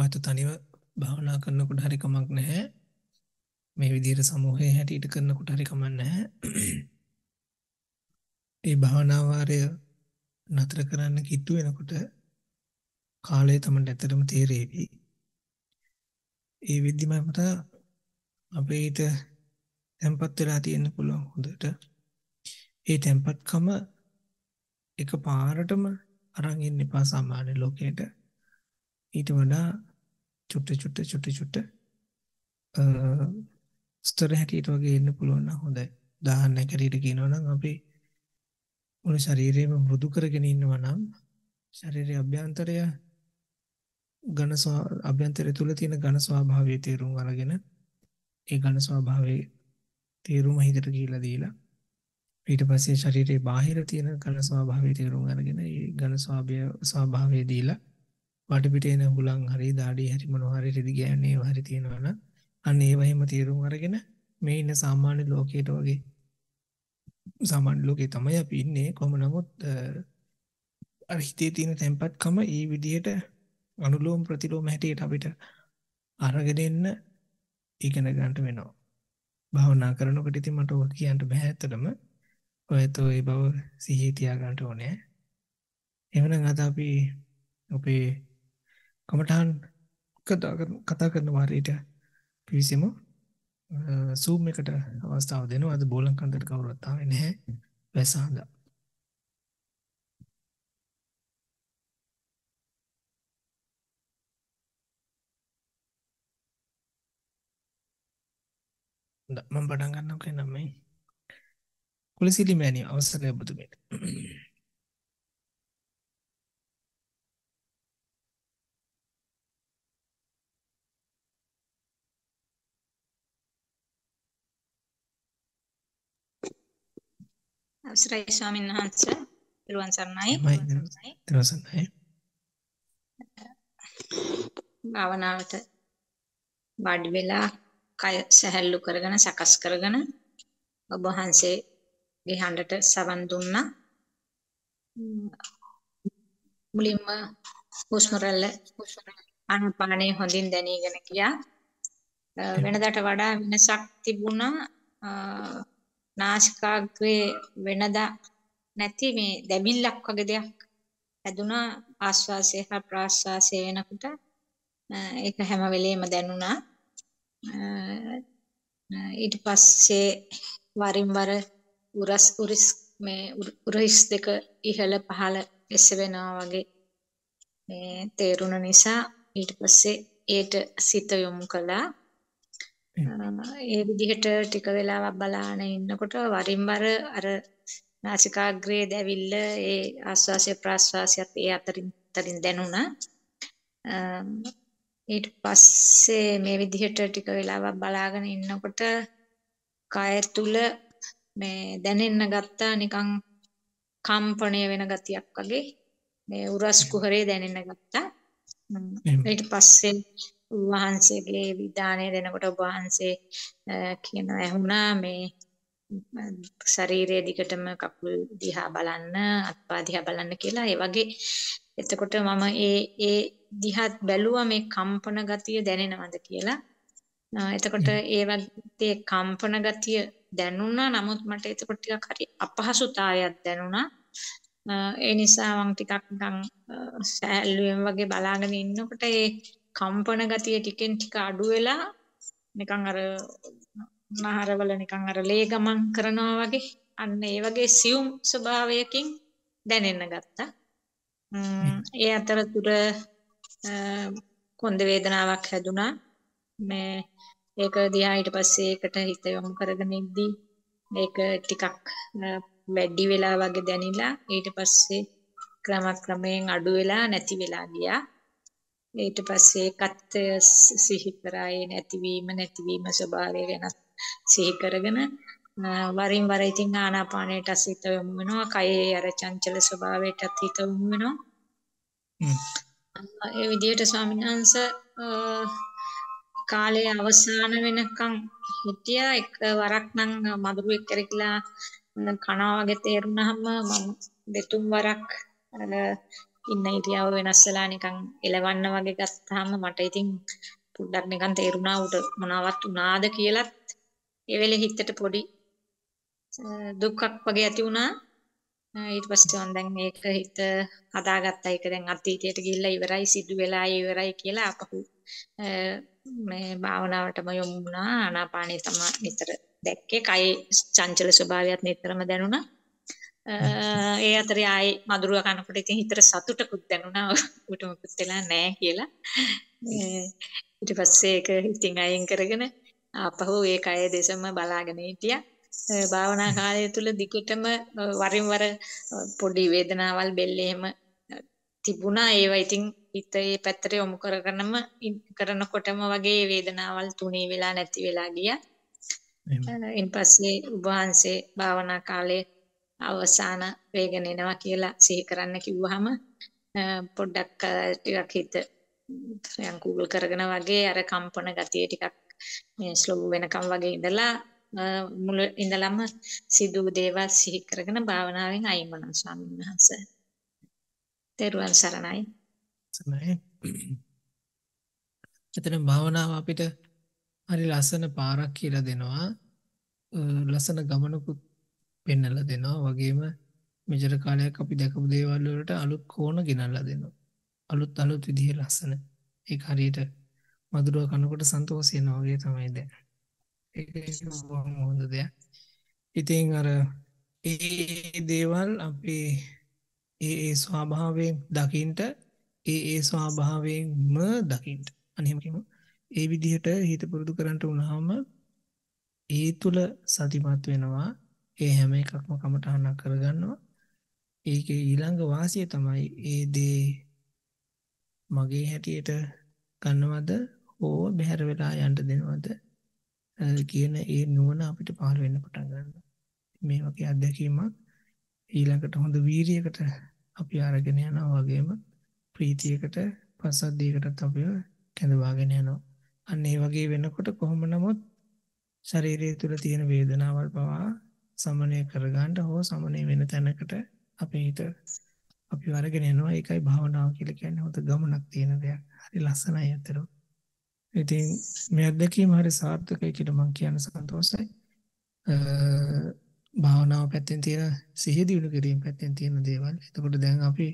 ඔයත් තනිව භාවනා කරනකොට හරි කමක් නැහැ. මේ විදිහට සමූහයේ හැටියට කරනකොට හරි කමක් නැහැ. ඒ භාවනා වාරය නතර කරන්න කිට්ටු වෙනකොට කාලය තමයි ඇත්තටම තේරෙවි. ඒ විදිහමකට අපේට tempat වෙලා තියෙන්න පුළුවන් හොඳට. ඒ tempatකම එක පාරටම අරන් ඉන්න එපා සාමාන්‍ය ලෝකයට. ඊට වඩා චුට්ට චුට්ට චුට්ට චුට්ට ස්තර හැටියට වගේ එන්න පුළුවන් නම් හොඳයි. උදාහරණයක් හැටියට කියනවා නම් අපි මුළු ශරීරයම මෘදු කරගෙන ඉන්නවා නම් ශරීරයේ අභ්‍යන්තරය ඝන අභ්‍යන්තරය තුල තියෙන ඝන ස්වභාවයේ තේරුම් අරගෙන ඒ ඝන ස්වභාවයේ තේරුම හිතට කියලා දීලා ඊට පස්සේ ශරීරයේ බාහිර තියෙන ඝන ස්වභාවයේ තේරුම් අරගෙන ඒ ඝන ස්වභාවය ස්වභාවය දීලා වටපිට එන හුලං හරි දාඩිය හරි මොනවා හරි රෙදි ගෑනේ ඒවා හරි තියෙනවා නම් අන්න ඒව එහෙම තීරුම් අරගෙන මේ ඉන්න සාමාන්‍ය ලෝකයට වගේ සාමාන්‍ය ලෝකේ තමයි අපි ඉන්නේ කොහොම නමුත් අර හිතේ තියෙන තැම්පත්කම ඒ විදිහට අනුලෝම ප්‍රතිලෝම හැටියට අපිට අරගෙන එන්න ඉගෙන ගන්නට වෙනවා භාවනා කරනකොට ඉතින් මට ඔක කියන්න බෑ ඇත්තටම ඔයත් ඒ බව සිහිය තියා ගන්නට ඕනේ එහෙනම් අද අපි අපේ කමඨාන් කතා කරනවා හරියට පිවිසෙමු සූම් එකට අවස්ථාව දෙනවා අද බෝලං කන්දට කවුරුවත් ආවේ නැහැ වැසහඳා මම පටන් ගන්නවා කියනම කුලසිරි මෑණියෝ අවසරය ඔබතුමීට අවසරයි ස්වාමීන් වහන්ස පිරුවන් සරණයි දවසනයි භාවනාවට බඩ වෙලා කය සැහැල්ලු කරගෙන සකස් කරගෙන ඔබ වහන්සේගේ හඬට සවන් දුන්නා මුලින්ම හුස්ම රැල්ල අනුපානේ හොඳින් දැනීගෙන ගියා වෙනදාට වඩා වෙනසක් තිබුණා නාසිකාග්‍රයේ වෙනදා නැති මේ දැවිල්ලක් වගේ දෙයක් ඇදුනා ආශ්වාසය හා ප්‍රාශ්වාසය වෙනකොට ඒක හැම වෙලේම දැනුණා ඊට පස්සේ වරින් වර උරස් උරිස් මේ උරිස් දෙක ඉහළ පහළ එසවෙනවා වගේ මේ තේරුණ නිසා ඊට පස්සේ ඒට සිත යොමු කළා ඒ විදිහට ටික වෙලාවක් බලාන ඉන්නකොට වරින් වර අර නාසිකාග්‍රයේ දැවිල්ල ඒ ආස්වාසය ප්‍රාස්වාසයත් ඒ අතරින් අතරින් දැනුණා. ඊට පස්සේ මේ විදිහට ටික වෙලාවක් බලාගෙන ඉන්නකොට කය තුල මේ දැනෙන්න ගත්තා නිකන් කම්පණය වෙන ගතියක් වගේ මේ උරස් කුහරේ දැනෙන්න ගත්තා. ඊට පස්සේ වහන්සේගේ විධානය දෙනකොට ඔබ වහන්සේ කියන ඇහුණා මේ ශරීරය දිගටම කකුල් දිහා බලන්න අත්පා දිහා බලන්න කියලා ඒ වගේ එතකොට මම ඒ ඒ දිහත් බැලුවා මේ කම්පන ගතිය දැනෙනවද කියලා එතකොට ඒ වගේ කම්පන ගතිය දැනුණා නමුත් මට එතකොට ටිකක් හරි අපහසුතාවයක් දැනුණා ඒ නිසා මම ටිකක් නිකන් සෑල්ලුවෙන් වගේ බලාගෙන ඉන්නකොට ඒ කම්පන ගතිය ටිකෙන් ටික අඩු වෙලා නිකන් අර නහරවල නිකන් අර ලේ ගමන් කරනවා වගේ අන්න ඒ වගේ සියුම් ස්වභාවයකින් දැනෙන්න ගත්තා. ඒ අතරතුර කොන්ද වේදනාවක් හැදුනා. මේ ඒක දිහා ඊට පස්සේ ඒකට හිත යොමු කරගෙන ඉද්දී ඒක ටිකක් වැඩි වෙලා වගේ දැනිලා ඊට පස්සේ ක්‍රමක්‍රමයෙන් අඩු වෙලා නැති වෙලා ගියා. ඊට පස්සේ ඒකත්වය සිහි කරා ඒ නැතිවීම නැතිවීම ස්වභාවය ගැන සිහි කරගෙන වරින් වර ඉතින් ආනාපානයට අසිත යොමු වෙනවා කයේ අර චංචල ස්වභාවයටත් හිත යොමු වෙනවා ඒ විදිහට ස්වාමීන් වහන්සේ කාලේ අවසාන වෙනකන් හිටියා එක වරක් නම් මදුරුවෙක් කරකිලා කනවා වගේ තේරුණාම මම දෙතුන් වරක් ඉන්න හිටියාව වෙනස් වෙලා නිකන් එලවන්න වගේ ගත්තාම මට ඉතින් පුඩක් නිකන් තේරුණා උට මොනවත් උනාද කියලත් ඒ වෙලේ හිතට පොඩි දුකක් වගේ ඇති වුණා ඊට පස්සේ මම දැන් මේක හිත හදාගත්තා ඒක දැන් අතීතයට ගිහිල්ලා ඉවරයි සිදු වෙලා ඉවරයි කියලා අපහු මේ භාවනාවටම යොමු වුණා ආනාපානේ තමයි නිතර දැක්කේ කය චංචල ස්වභාවයත් නිතරම දැනුණා ඒ අතර ආයි මදුරුව කනකොට ඉතින් හිතර සතුටකුත් දැනුණා උට මොකුත් වෙලා නෑ කියලා ඊට පස්සේ ඒක ඉතින් අයින් කරගෙන ආපහු ඒ කය දෙසම බලාගෙන හිටියා භාවනා කාලය තුල දිගටම වරින් වර පොඩි වේදනාවල් බෙල්ල එහෙම තිබුණා ඒවා ඉතින් හිතේ පැත්තට යොමු කරගෙනම කරනකොටම වගේ වේදනාවල් තුනී වෙලා නැති වෙලා ගියා එන් පස්සේ උභාන්සේ භාවනා කාලේ අවසාන වේගන එනවා කියලා සිහි කරන්න කිව්වහම පොඩ්ඩක් ටිකක් හිත යන් කූගල් කරගෙන වගේ අර කම්පන ගතිය ටිකක් මේ ස්ලෝ වෙනකම් වගේ ඉඳලා මුල ඉඳලම සිදු දේවල් සිහි කරගෙන භාවනාවෙන් අයින් වෙනවා ස්වාමීන් වහන්සේ. තෙරුවන් සරණයි. සරණයි. එතන භාවනාව අපිට හරි ලස්සන පාරක් කියලා දෙනවා. ලස්සන ගමනකුත් පෙන්නල දෙනවා වගේම මෙජර කාලයක් අපි දැකපු දේවල් වලට අලුත් කෝණ ගෙනල්ලා දෙනවා අලුත් අලුත් විදිහේ ලස්සන ඒක හරියට මధుරව කනකොට සන්තෝෂ වෙනවා වගේ තමයි දැන් ඒක බොහොම හොඳ දෙයක් ඉතින් අර ඒ දේවල් අපේ ඒ ඒ ස්වභාවයෙන් දකින්ට ඒ ඒ ස්වභාවයෙන්ම දකින්ට අනිහෙම කිමු ඒ විදිහට හිත පුරුදු කරන්ට වුණාම ඒ තුල සතිමත් වෙනවා ඒ හැම එකක්ම කමටහනක් කරගන්නවා. ඒකේ ඊළඟ වාසිය තමයි ඒ දේ මගේ හැටියට ගන්නවද හෝ බැහැර වෙලා යන්න දෙනවද කියන ඒ නුවණ අපිට පහළ වෙන්න පටන් ගන්නවා. මේ වගේ අත්දැකීමක් ඊළඟට හොඳ වීරියකට අපි අරගෙන යනවා වගේම ප්‍රීතියකට පසද්දීකටත් අපිව කැඳවාගෙන යනවා. අන්න ඒ වගේ වෙනකොට කොහොම නමුත් ශරීරය තුළ තියෙන වේදනාවල් පවා සමනය කරගන්න හෝ සමනය වෙන තැනකට අපේ හිත අපි වරගෙන යනවා ඒකයි භාවනාව කියලා කියන්නේ හොත ගමනක් තියෙන දෙයක් හරි ලස්සනයි අතර ඉතින් මේ අත්දැකීම හරි සාර්ථකයි කියලා මම කියන්න සතුටුයි භාවනාව පැත්තෙන් තියෙන සිහිය දිනු කිරීම පැත්තෙන් තියෙන දේවල් එතකොට දැන් අපි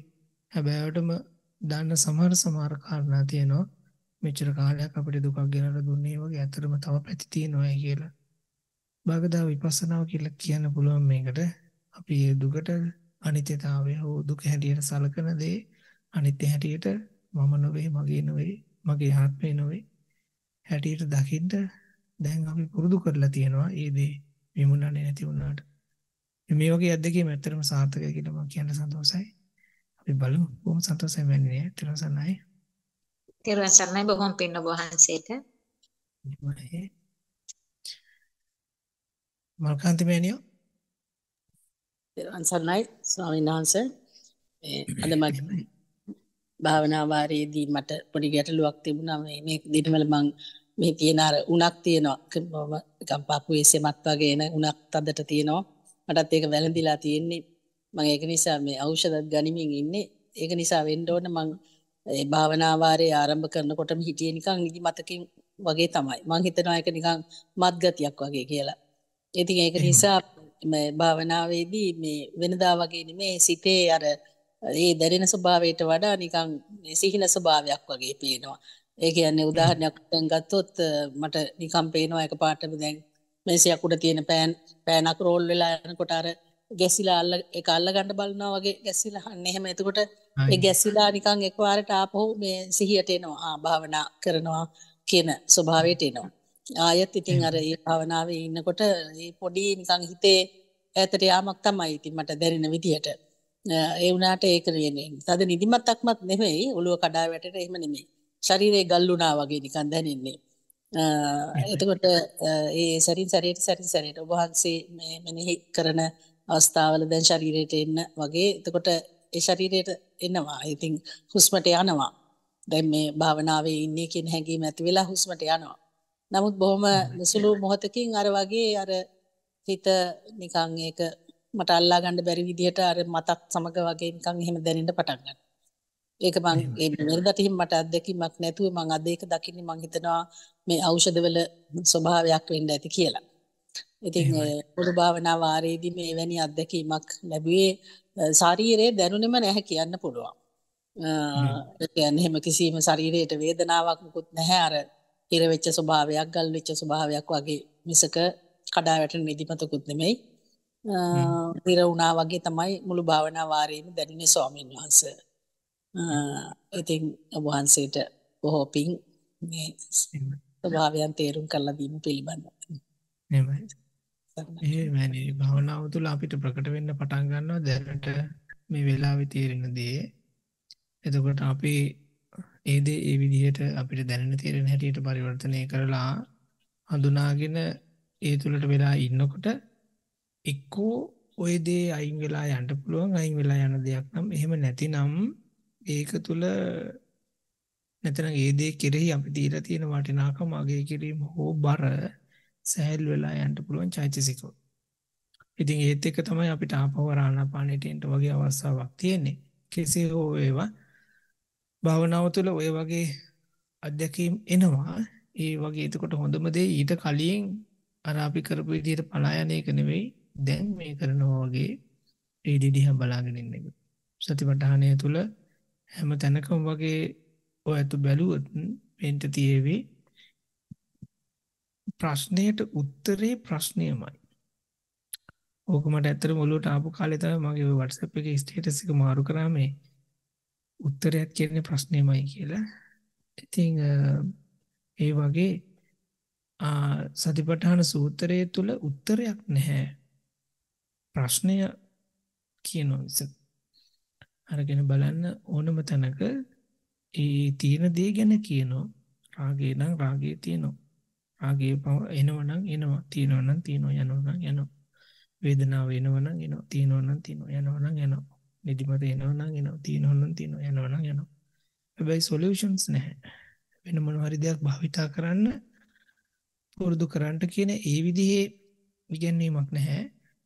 හැබෑවටම දන්න සමහර සමහර කාරණා තියෙනවා මෙච්චර කාලයක් අපිට දුකක් ගෙනලා දුන්නේ වගේ අතරම තව පැති තියෙනවා කියලා භාගදා විපස්සනාව කියලා කියන්න පුළුවන් මේකට. අපි ඒ දුකට අනිත්‍යතාවය හෝ දුක හැටියට සලකන දේ අනිත්‍ය හැටියට මම නොවේ, මගේ නොවේ, මගේ ආත්මේ නොවේ හැටියට දකින්න දැන් අපි පුරුදු කරලා තියෙනවා ඒ දේ විමුණන්නේ නැති වුණාට. මේ වගේ අද්දකීම් ඇත්තටම සාර්ථකයි කියලා මම කියන්න සතුටුයි. අපි බලමු කොහොම සතුටුයි වෙන්නේ. තිරසන්නයි. තිරසන්නයි බොහොම පින්න වහන්සේට. එහෙමයි. මල්කාන්ති මෑණියෝ පෙරවන් සරණයි ස්වාමීන් වහන්සේ මේ අද මගේ භාවනා වාරයේදී මට පොඩි ගැටලුවක් තිබුණා මේ මේ දිනවල මං මේ තියෙන අර උණක් තියෙනවා නිකන් පපුවේ සෙමත් වගේ එන උණක් තදට තියෙනවා මටත් ඒක වැළඳිලා තියෙන්නේ මම ඒක නිසා මේ ඖෂධත් ගනිමින් ඉන්නේ ඒක නිසා වෙන්න ඕන මං ඒ භාවනා වාරේ ආරම්භ කරනකොටම හිටියේ නිකන් නිදි මතකින් වගේ තමයි මං හිතනවා ඒක නිකන් මත් ගතියක් වගේ කියලා ඉතින් ඒක නිසා භාවනාවේදී මේ වෙනදා වගේ නෙමේ සිතේ අර ඒ දැරෙන ස්වභාවයට වඩා නිකන් සිහින ස්වභාවයක් වගේ පේනවා. ඒ කියන්නේ උදාහරණයක් දැන් ගත්තොත් මට නිකන් පේනවා එකපාරටම දැන් මේසයක් උඩ තියෙන පෑන් පෑනක් රෝල් වෙලා යනකොට අර ගැසිලා අල්ල ඒක අල්ල ගන්න බලනවා වගේ ගැසිලා අන්න එහෙම එතකොට ඒ ගැසිලා නිකන් එකපාරට ආපහු මේ සිහියට එනවා ආ භාවනා කරනවා කියන ස්වභාවයට එනවා ආයත් ඉතින් අර ඒ භාවනාවේ ඉන්නකොට ඒ පොඩි නිකන් හිතේ ඈතට යාමක් තමයි ඉතින් මට දැනෙන විදිහට. ඒ වුණාට ඒක කියන්නේ තද නිදිමතක්මත් නෙමෙයි ඔළුව කඩා වැටෙන එහෙම නෙමෙයි. ශරීරය ගල් වුණා වගේ නිකන් දැනෙන්නේ. එතකොට ඒ සැරින් සැරේට සැරින් සැරේට ඔබ වහන්සේ මේ මෙනෙහි කරන අවස්ථාවල දැන් ශරීරයට එන්න වගේ එතකොට ඒ ශරීරයට එනවා. ඉතින් හුස්මට යනවා. දැන් මේ භාවනාවේ ඉන්නේ කියන හැඟීම ඇති වෙලා හුස්මට යනවා. නමුත් බොහොම සුළු මොහොතකින් අර වගේ අර හිත නිකන් ඒක මට අල්ලා ගන්න බැරි විදිහට අර මතක් සමග වගේ නිකන් එහෙම දැනෙන්න පටන් ගන්නවා. ඒක මම ඒ මෙරදට හිම මට අත්දැකීමක් නැතුව මම අද ඒක දකින්නේ මම හිතනවා මේ ඖෂධවල ස්වභාවයක් වෙන්න ඇති කියලා. ඉතින් පොදු භාවනා වාරයේදී මේ වැනි අත්දැකීමක් ලැබුවේ ශරීරයේ දැනුනෙම නැහැ කියන්න පුළුවන්. ඒ කියන්නේ හැම කිසිම ශරීරයට වේදනාවක් මුකුත් නැහැ අර හිර වෙච්ච ස්වභාවයක් ගල් වෙච්ච ස්වභාවයක් වගේ මිසක කඩා වැටෙන නිදිමතකුත් නෙමෙයි නිර වුණා වගේ තමයි මුළු භාවනා වාරයේම දැනුනේ ස්වාමීන් වහන්සේ. ඉතින් ඔබ වහන්සේට බොහෝ පිං මේ ස්වභාවයන් තේරුම් කරලා දීම පිළිබඳව. එහෙමයි. එහෙමයි භාවනාව තුළ අපිට ප්‍රකට වෙන්න පටන් ගන්නවා දැනට මේ වෙලාවේ තේරෙන දේ. එතකොට අපි ඒද ඒ විදිහට අපිට දැනෙන තේරෙන හැටියට පරිවර්තනය කරලා හඳුනාගෙන ඒ තුළට වෙලා ඉන්නකොට එක්කෝ ඔය දේ අයින් වෙලා යන්න පුළුවන් අයින් වෙලා යන දෙයක් නම් එහෙම නැතිනම් ඒක තුළ නැතනම් ඒ දේ කෙරෙහි අපි දීලා තියෙන වටිනාකම අගය කිරීම හෝ බර සෑහල් වෙලා යන්න පුළුවන් චෛතසිකෝ. ඉතින් ඒත් එක තමයි අපිට ආපහු ආනාපානෙට එන්න වගේ අවස්ථාවක් තියෙන්නේ. කෙසේ හෝ වේවා භාවනාව තුළ ඔය වගේ අධ්‍යක්ීම් එනවා. ඒ වගේ එතකොට හොඳම දේ ඊට කලින් අර අපි කරපු විදිහට පලා යන එක නෙවෙයි දැන් මේ කරනවා වගේ ඒ දිහා බලාගෙන ඉන්න එක. සතිපට්ඨානය තුළ හැම තැනකම වගේ ඔයත් බැලුවොත් වෙන්ට තියේවි ප්‍රශ්නයට උත්තරේ ප්‍රශ්නයමයි. ඕක මට ඇත්තටම ඔළුවට ආපු කාලේ තමයි මගේ WhatsApp එකේ ස්ටේටස් එක මාරු කරාමේ උත්තරයත් කියන්නේ ප්‍රශ්නෙමයි කියලා. ඉතින් ඒ වගේ සතිපට්ඨාන සූත්‍රයේ තුල උත්තරයක් නැහැ. ප්‍රශ්නය කියනවා විසක්. අරගෙන බලන්න ඕනම තැනක ඒ තියෙන දේ ගැන කියනවා. රාගේ නම් රාගේ තියෙනවා. රාගේ එනවා නම් එනවා. තියෙනවා නම් තියෙනවා. යනවා නම් යනවා. වේදනාව එනවා නම් එනවා. තියෙනවා නම් තියෙනවා. යනවා නම් යනවා. නිදිමත එනවා නම් එනවා තියෙනවා නම් තියෙනවා යනවා නම් යනවා හැබැයි සොලියුෂන්ස් නැහැ වෙන මොන හරි දෙයක් භාවිතා කරන්න පුරුදු කරන්න කියන ඒ විදිහේ ඉගැන්වීමක් නැහැ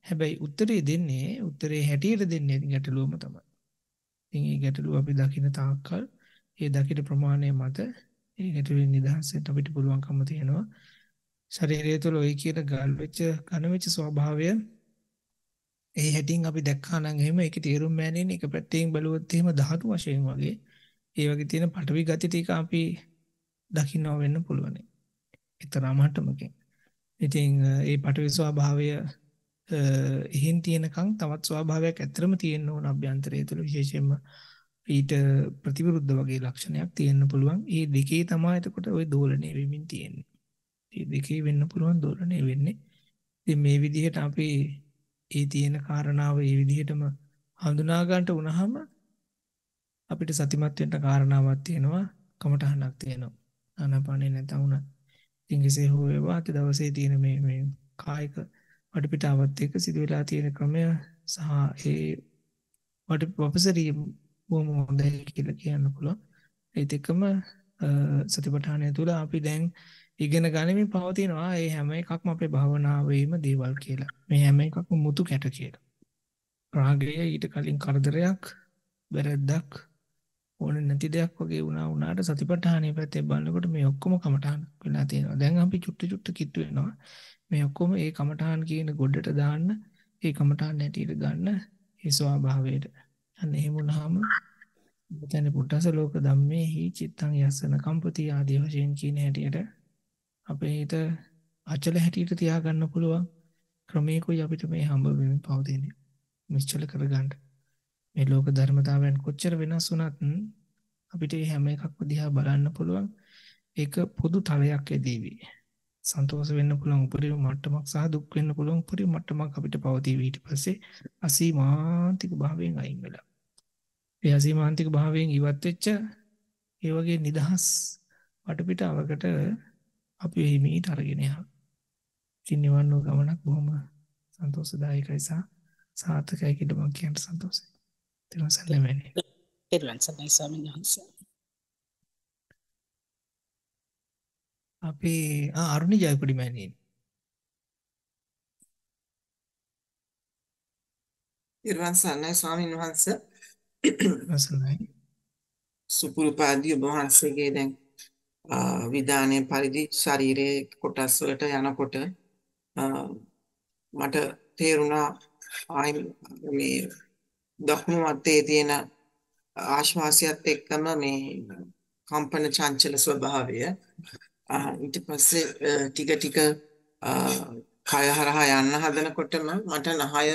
හැබැයි උත්තරේ දෙන්නේ උත්තරේ හැටියට දෙන්නේ ගැටලුවම තමයි ඉතින් මේ ගැටලුව අපි දකින්න තාක්කල් ඒ දකින ප්‍රමාණය මත ඒ ගැටලුවෙන් නිදහස් වෙන්න අපිට පුළුවන්කම තියෙනවා ශරීරය තුළ ওই කියන ගල් වෙච්ච ඝන වෙච්ච ස්වභාවය ඒ හැටින් අපි දැක්කා නම් එහෙම ඒකේ තේරුම් මෑනේ එක පැත්තෙන් බැලුවොත් එහෙම ධාතු වශයෙන් වගේ ඒ වගේ තියෙන පටවි ගති ටික අපි දකින්නව වෙන්න පුළුවන්. ඒතරම් හටමකින්. ඉතින් ඒ පටවි ස්වභාවය එහෙන් තියෙනකන් තවත් ස්වභාවයක් ඇත්තම තියෙන්න ඕන අභ්‍යන්තරය තුළ විශේෂයෙන්ම ඊට ප්‍රතිවිරුද්ධ වගේ ලක්ෂණයක් තියෙන්න පුළුවන්. ඒ දෙකේ තමයි එතකොට ওই දෝලණය වෙමින් තියෙන්නේ. මේ දෙකේ වෙන්න පුළුවන් දෝලණය වෙන්නේ. ඉතින් මේ විදිහට අපි ඒ තියෙන කාරණාව ඒ විදිහටම හඳුනා ගන්නට වුණාම අපිට සතිමත් වෙන්න කාරණාවක් තියෙනවා කමටහනක් තියෙනවා ආනාපානේ නැතම උනා ඉතින් කෙසේ හෝ වේවා අද දවසේ තියෙන මේ මේ කායික වටපිටාවත් එක්ක සිදුවලා තියෙන ක්‍රමය සහ ඒ වටපසරිය බොහොම හොඳයි කියලා කියන්න පුළුවන් ඒත් එක්කම සතිපට්ඨානය තුළ අපි දැන් ඉගෙන ගනිමින් පවතිනවා ඒ හැම එකක්ම අපේ භවනාවේම දේවල් කියලා. මේ හැම එකක්ම මුතු කැට කියලා. රාගය ඊට කලින් කරදරයක්, වැරද්දක්, ඕන නැති දෙයක් වගේ වුණා වුණාට සතිපට්ඨානයේ පැත්තේ බලනකොට මේ ඔක්කොම කමඨාන වෙලා තියෙනවා. දැන් අපි චුට්ටු චුට්ටු කිට්ටු වෙනවා. මේ ඔක්කොම ඒ කමඨාන කියන ගොඩට දාන්න, ඒ කමඨාන හැටියට ගන්න ඒ ස්වභාවයට. අන්න එහෙම වුණාම මෙතන පුට්ටස ලෝක ධම්මේහි චිත්තං යස්සන කම්පති ආදී වශයෙන් කියන හැටියට අපේ හිත අචල හැටියට තියාගන්න පුළුවන් ක්‍රමයකයි අපිට මේ හම්බ වෙමින් පවතින්නේ. නිශ්චල කරගන්න. මේ ලෝක ධර්මතාවයන් කොච්චර වෙනස් වුණත් අපිට මේ හැම එකක්ම දිහා බලන්න පුළුවන් ඒක පොදු තලයක් ඇදීවි. සන්තෝෂ වෙන්න පුළුවන් උපරිම මට්ටමක් සහ දුක් වෙන්න පුළුවන් උපරිම මට්ටමක් අපිට පවතී ඊට පස්සේ අසීමාන්තික භාවයෙන් අයින් වෙලා. ඒ අසීමාන්තික භාවයෙන් ඉවත් වෙච්ච ඒ වගේ නිදහස් වටපිටාවකට අපි හිමීට අරගෙන යනවා. ඉතින් නිවන් වූ ගමනක් බොහොම සන්තෝෂදායකයි සහ සාර්ථකයි කියලා මම කියන්න සන්තෝෂයි. තිරුවන් සරණයි. තිරුවන් සරණයි ස්වාමීන් වහන්සේ. අපේ ආ අරුණි ජයපුඩි මෑණියනි. තිරුවන් සරණයි ස්වාමීන් වහන්සේ. සරණයි. සුපුරු පාදී ඔබ වහන්සේගේ දැන් විධානයේ පරිදි ශරීරයේ කොටස් වලට යනකොට මට තේරුණා ආයි මේ දකුණු අතේ තියෙන ආශ්වාසයත් එක්කම මේ කම්පන චංචල ස්වභාවය ඊට පස්සේ ටික ටික කය හරහා යන්න හදනකොටම මට නහය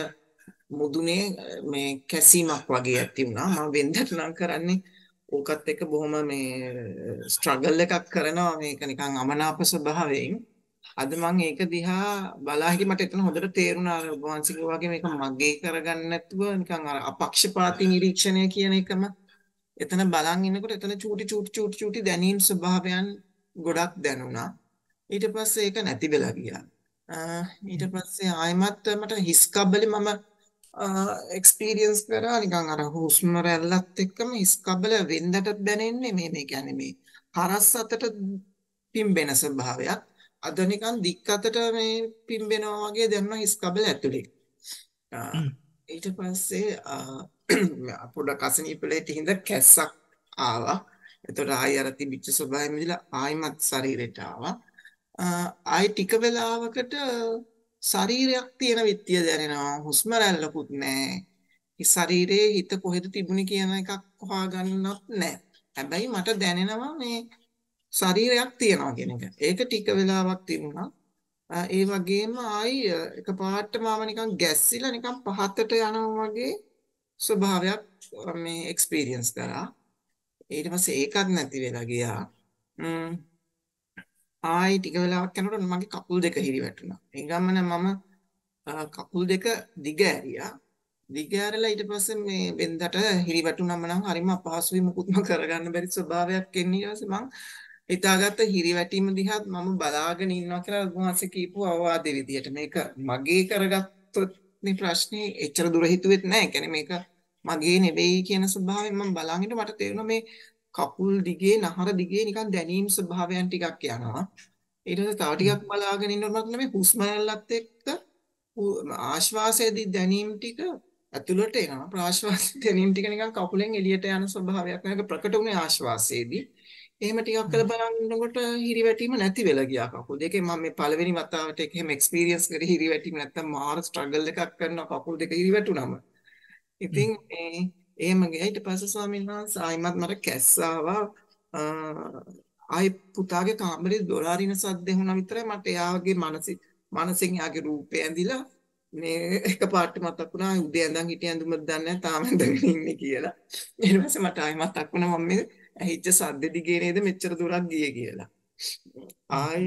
මුදුනේ මේ කැසීමක් වගේ ඇති වුණා මම වෙන්දට නම් කරන්නේ ඕකත් එක්ක බොහොම මේ ස්ට්‍රගල් එකක් කරනවා මේක නිකන් අමනාප ස්වභාවයෙන් අද මම ඒක දිහා බලා හිටිය මට එතන හොඳට තේරුණා ඔබ වහන්සේගේ වගේ මේක මගේ කරගන්න නැතුව නිකන් අර අපක්ෂපාතී නිරීක්ෂණය කියන එකම එතන බලන් ඉන්නකොට එතන චූටි චූටි චූටි චූටි දැනීම් ස්වභාවයන් ගොඩක් දැනුණා ඊට පස්සේ ඒක නැති වෙලා ගියා ඊට පස්සේ ආයමත් මට හිස් කබලේ මම එක්ස්පීරියන්ස් කරා නිකන් අර හුස්ම රැල්ලත් එක්කම හිස්කබල වෙන්දට දැනෙන්නේ මේ මේ කියන්නේ මේ හරස් අතට පිම්බෙන ස්වභාවයක් අද නිකන් දික් අතට මේ පිම්බෙනවා වගේ දැනෙන හිස්කබල ඇතුලේ ඊට පස්සේ පොඩක් අසනීපලේට හිඳ කැස්සක් ආවා එතකොට ආයි අර තිබිච්ච ස්වභාවය මිදලා ආයිමත් ශරීරයට ආවා ආයි ටික වෙලාවකට ශරීරයක් තියෙන විත්තිය දැනෙනවා. හුස්ම රැල්ලකුත් නැහැ. ශරීරයේ හිත කොහෙද තිබුණේ කියන එකක් හොයා ගන්නත් නැහැ. හැබැයි මට දැනෙනවා මේ ශරීරයක් තියෙනවා කියන එක. ඒක ටික වෙලාවක් තිබුණා. ඒ වගේම ආයි එකපාරට මාව නිකන් ගැස්සිලා නිකන් පහතට යනවා වගේ ස්වභාවයක් මේ එක්ස්පීරියන්ස් කරා. ඊට පස්සේ ඒකත් නැති වෙලා ගියා. ම්ම් ආයි ටික වෙලාවක් යනකොට මගේ කකුල් දෙක හිරි වැටුණා. ඒ ගමන මම කකුල් දෙක දිග ඇරියා. දිග ඇරලා ඊට පස්සේ මේ වෙන්දට හිරි වැටුනම නම් හරිම අපහසුයි මුකුත්ම කරගන්න බැරි ස්වභාවයක් එන්නේ ඊට පස්සේ මං හිතාගත්ත හිරි වැටීම දිහාත් මම බලාගෙන ඉන්නවා කියලා උන්වහන්සේ කියපු අවවාදෙ විදියට මේක මගේ කරගත්තොත් මේ ප්‍රශ්නේ එච්චර දුර හිතුවෙත් නැහැ. කියන්නේ මේක මගේ නෙවෙයි කියන ස්වභාවයෙන් මම බලාගෙන මට තේරුණා මේ කකුල් දිගේ නහර දිගේ නිකන් දැනීම් ස්වභාවයන් ටිකක් යනවා. ඊට පස්සේ තව ටිකක් බලාගෙන ඉන්නකොට නෙමෙයි හුස්ම රැල්ලත් එක්ක ආශ්වාසයේදී දැනීම් ටික ඇතුළට එනවා. ප්‍රාශ්වාසයේ දැනීම් ටික නිකන් කකුලෙන් එළියට යන ස්වභාවයක් නේද ප්‍රකට උනේ ආශ්වාසයේදී. එහෙම ටිකක් කරලා බලනකොට හිරිවැටීම නැති වෙලා ගියා කකුල් දෙකේ මම මේ පළවෙනි වතාවට ඒක එහෙම එක්ස්පීරියන්ස් කරේ හිරිවැටීම නැත්තම් මාර ස්ට්‍රගල් එකක් කරනවා කකුල් දෙක හිරිවැටුනම. ඉතින් මේ එහෙම ගියා ඊට පස්සේ ස්වාමීන් වහන්සේ ආයිමත් මට කැස්ස ආවා ආයි පුතාගේ කාමරේ දොර අරින සද්ද ඇහුණා විතරයි මට එයාගේ මනසෙ මනසෙන් එයාගේ රූපය ඇඳිලා මේ එකපාරට මතක් වුණා උදේ ඇඳන් හිටිය ඇඳුම දන්නේ නැහැ තාම ඇඳගෙන ඉන්නේ කියලා. ඊට පස්සේ මට ආයි මතක් වුණා මම මේ ඇහිච්ච සද්ද දිගේ නේද මෙච්චර දුරක් ගියේ කියලා. ආයි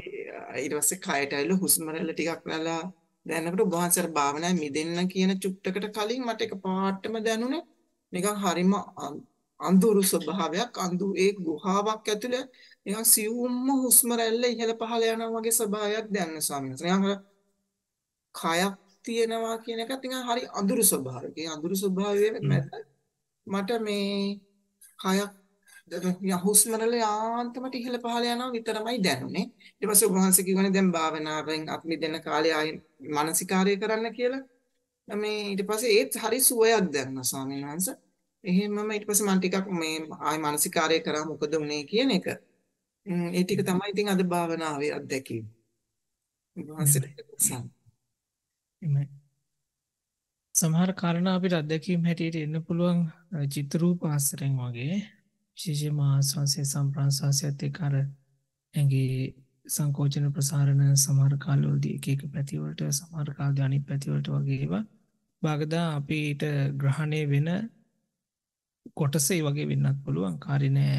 ඊට පස්සේ කයට ඇවිල්ලා හුස්ම රැල්ල ටිකක් නැලා දැනනකොට උභාසර භාවනාවේ මිදෙන්න කියන චුට්ටකට කලින් මට එකපාරටම දැනුණේ නිකන් හරිම අඳුරු ස්වභාවයක් අඳු ඒ ගුහාවක් ඇතුළේ නිකන් සියුම්ම හුස්ම රැල්ල ඉහළ පහළ යනවා වගේ ස්වභාවයක් දැනෙන ස්වාමීන් වහන්සේ. නිකන් කයක් තියෙනවා කියන එකත් නිකන් හරි අඳුරු ස්වභාවයක. ඒ අඳුරු ස්වභාවයේ මැද මට මේ කයක් හුස්ම රැල්ල යාන්තමට ඉහළ පහළ යනවා විතරමයි දැනුනේ. ඊට පස්සේ ඔබ වහන්සේ කිව්වනේ දැන් භාවනාවෙන් අත් මිදෙන කාලේ ආයේ මානසිකාරය කරන්න කියලා. මේ ඊට පස්සේ ඒත් හරි සුවයක් දැනුණා ස්වාමීන් වහන්සේ. එහෙමම ඊට පස්සේ මම ටිකක් මේ ආයි මානසිකාරය කරා මොකද උනේ කියන එක. ඒ ටික තමයි ඉතින් අද භාවනාවේ අත්දැකීම. සමහර කාරණා අපිට අත්දැකීම් හැටියට එන්න පුළුවන් චිත්‍ර රූප ආශ්‍රයෙන් වගේ විශේෂයෙන්ම ආස්වාසේ සම්ප්‍රාසාසයත් එක්ක අර ඇඟේ සංකෝචන ප්‍රසාරණ සමහර කාලවලදී එක එක පැති වලට සමහර කාලදී අනිත් පැති වලට වගේ ඒවා බාගදා අපිට ග්‍රහණය වෙන කොටසේ වගේ වෙන්නත් පුළුවන් කාරිනේ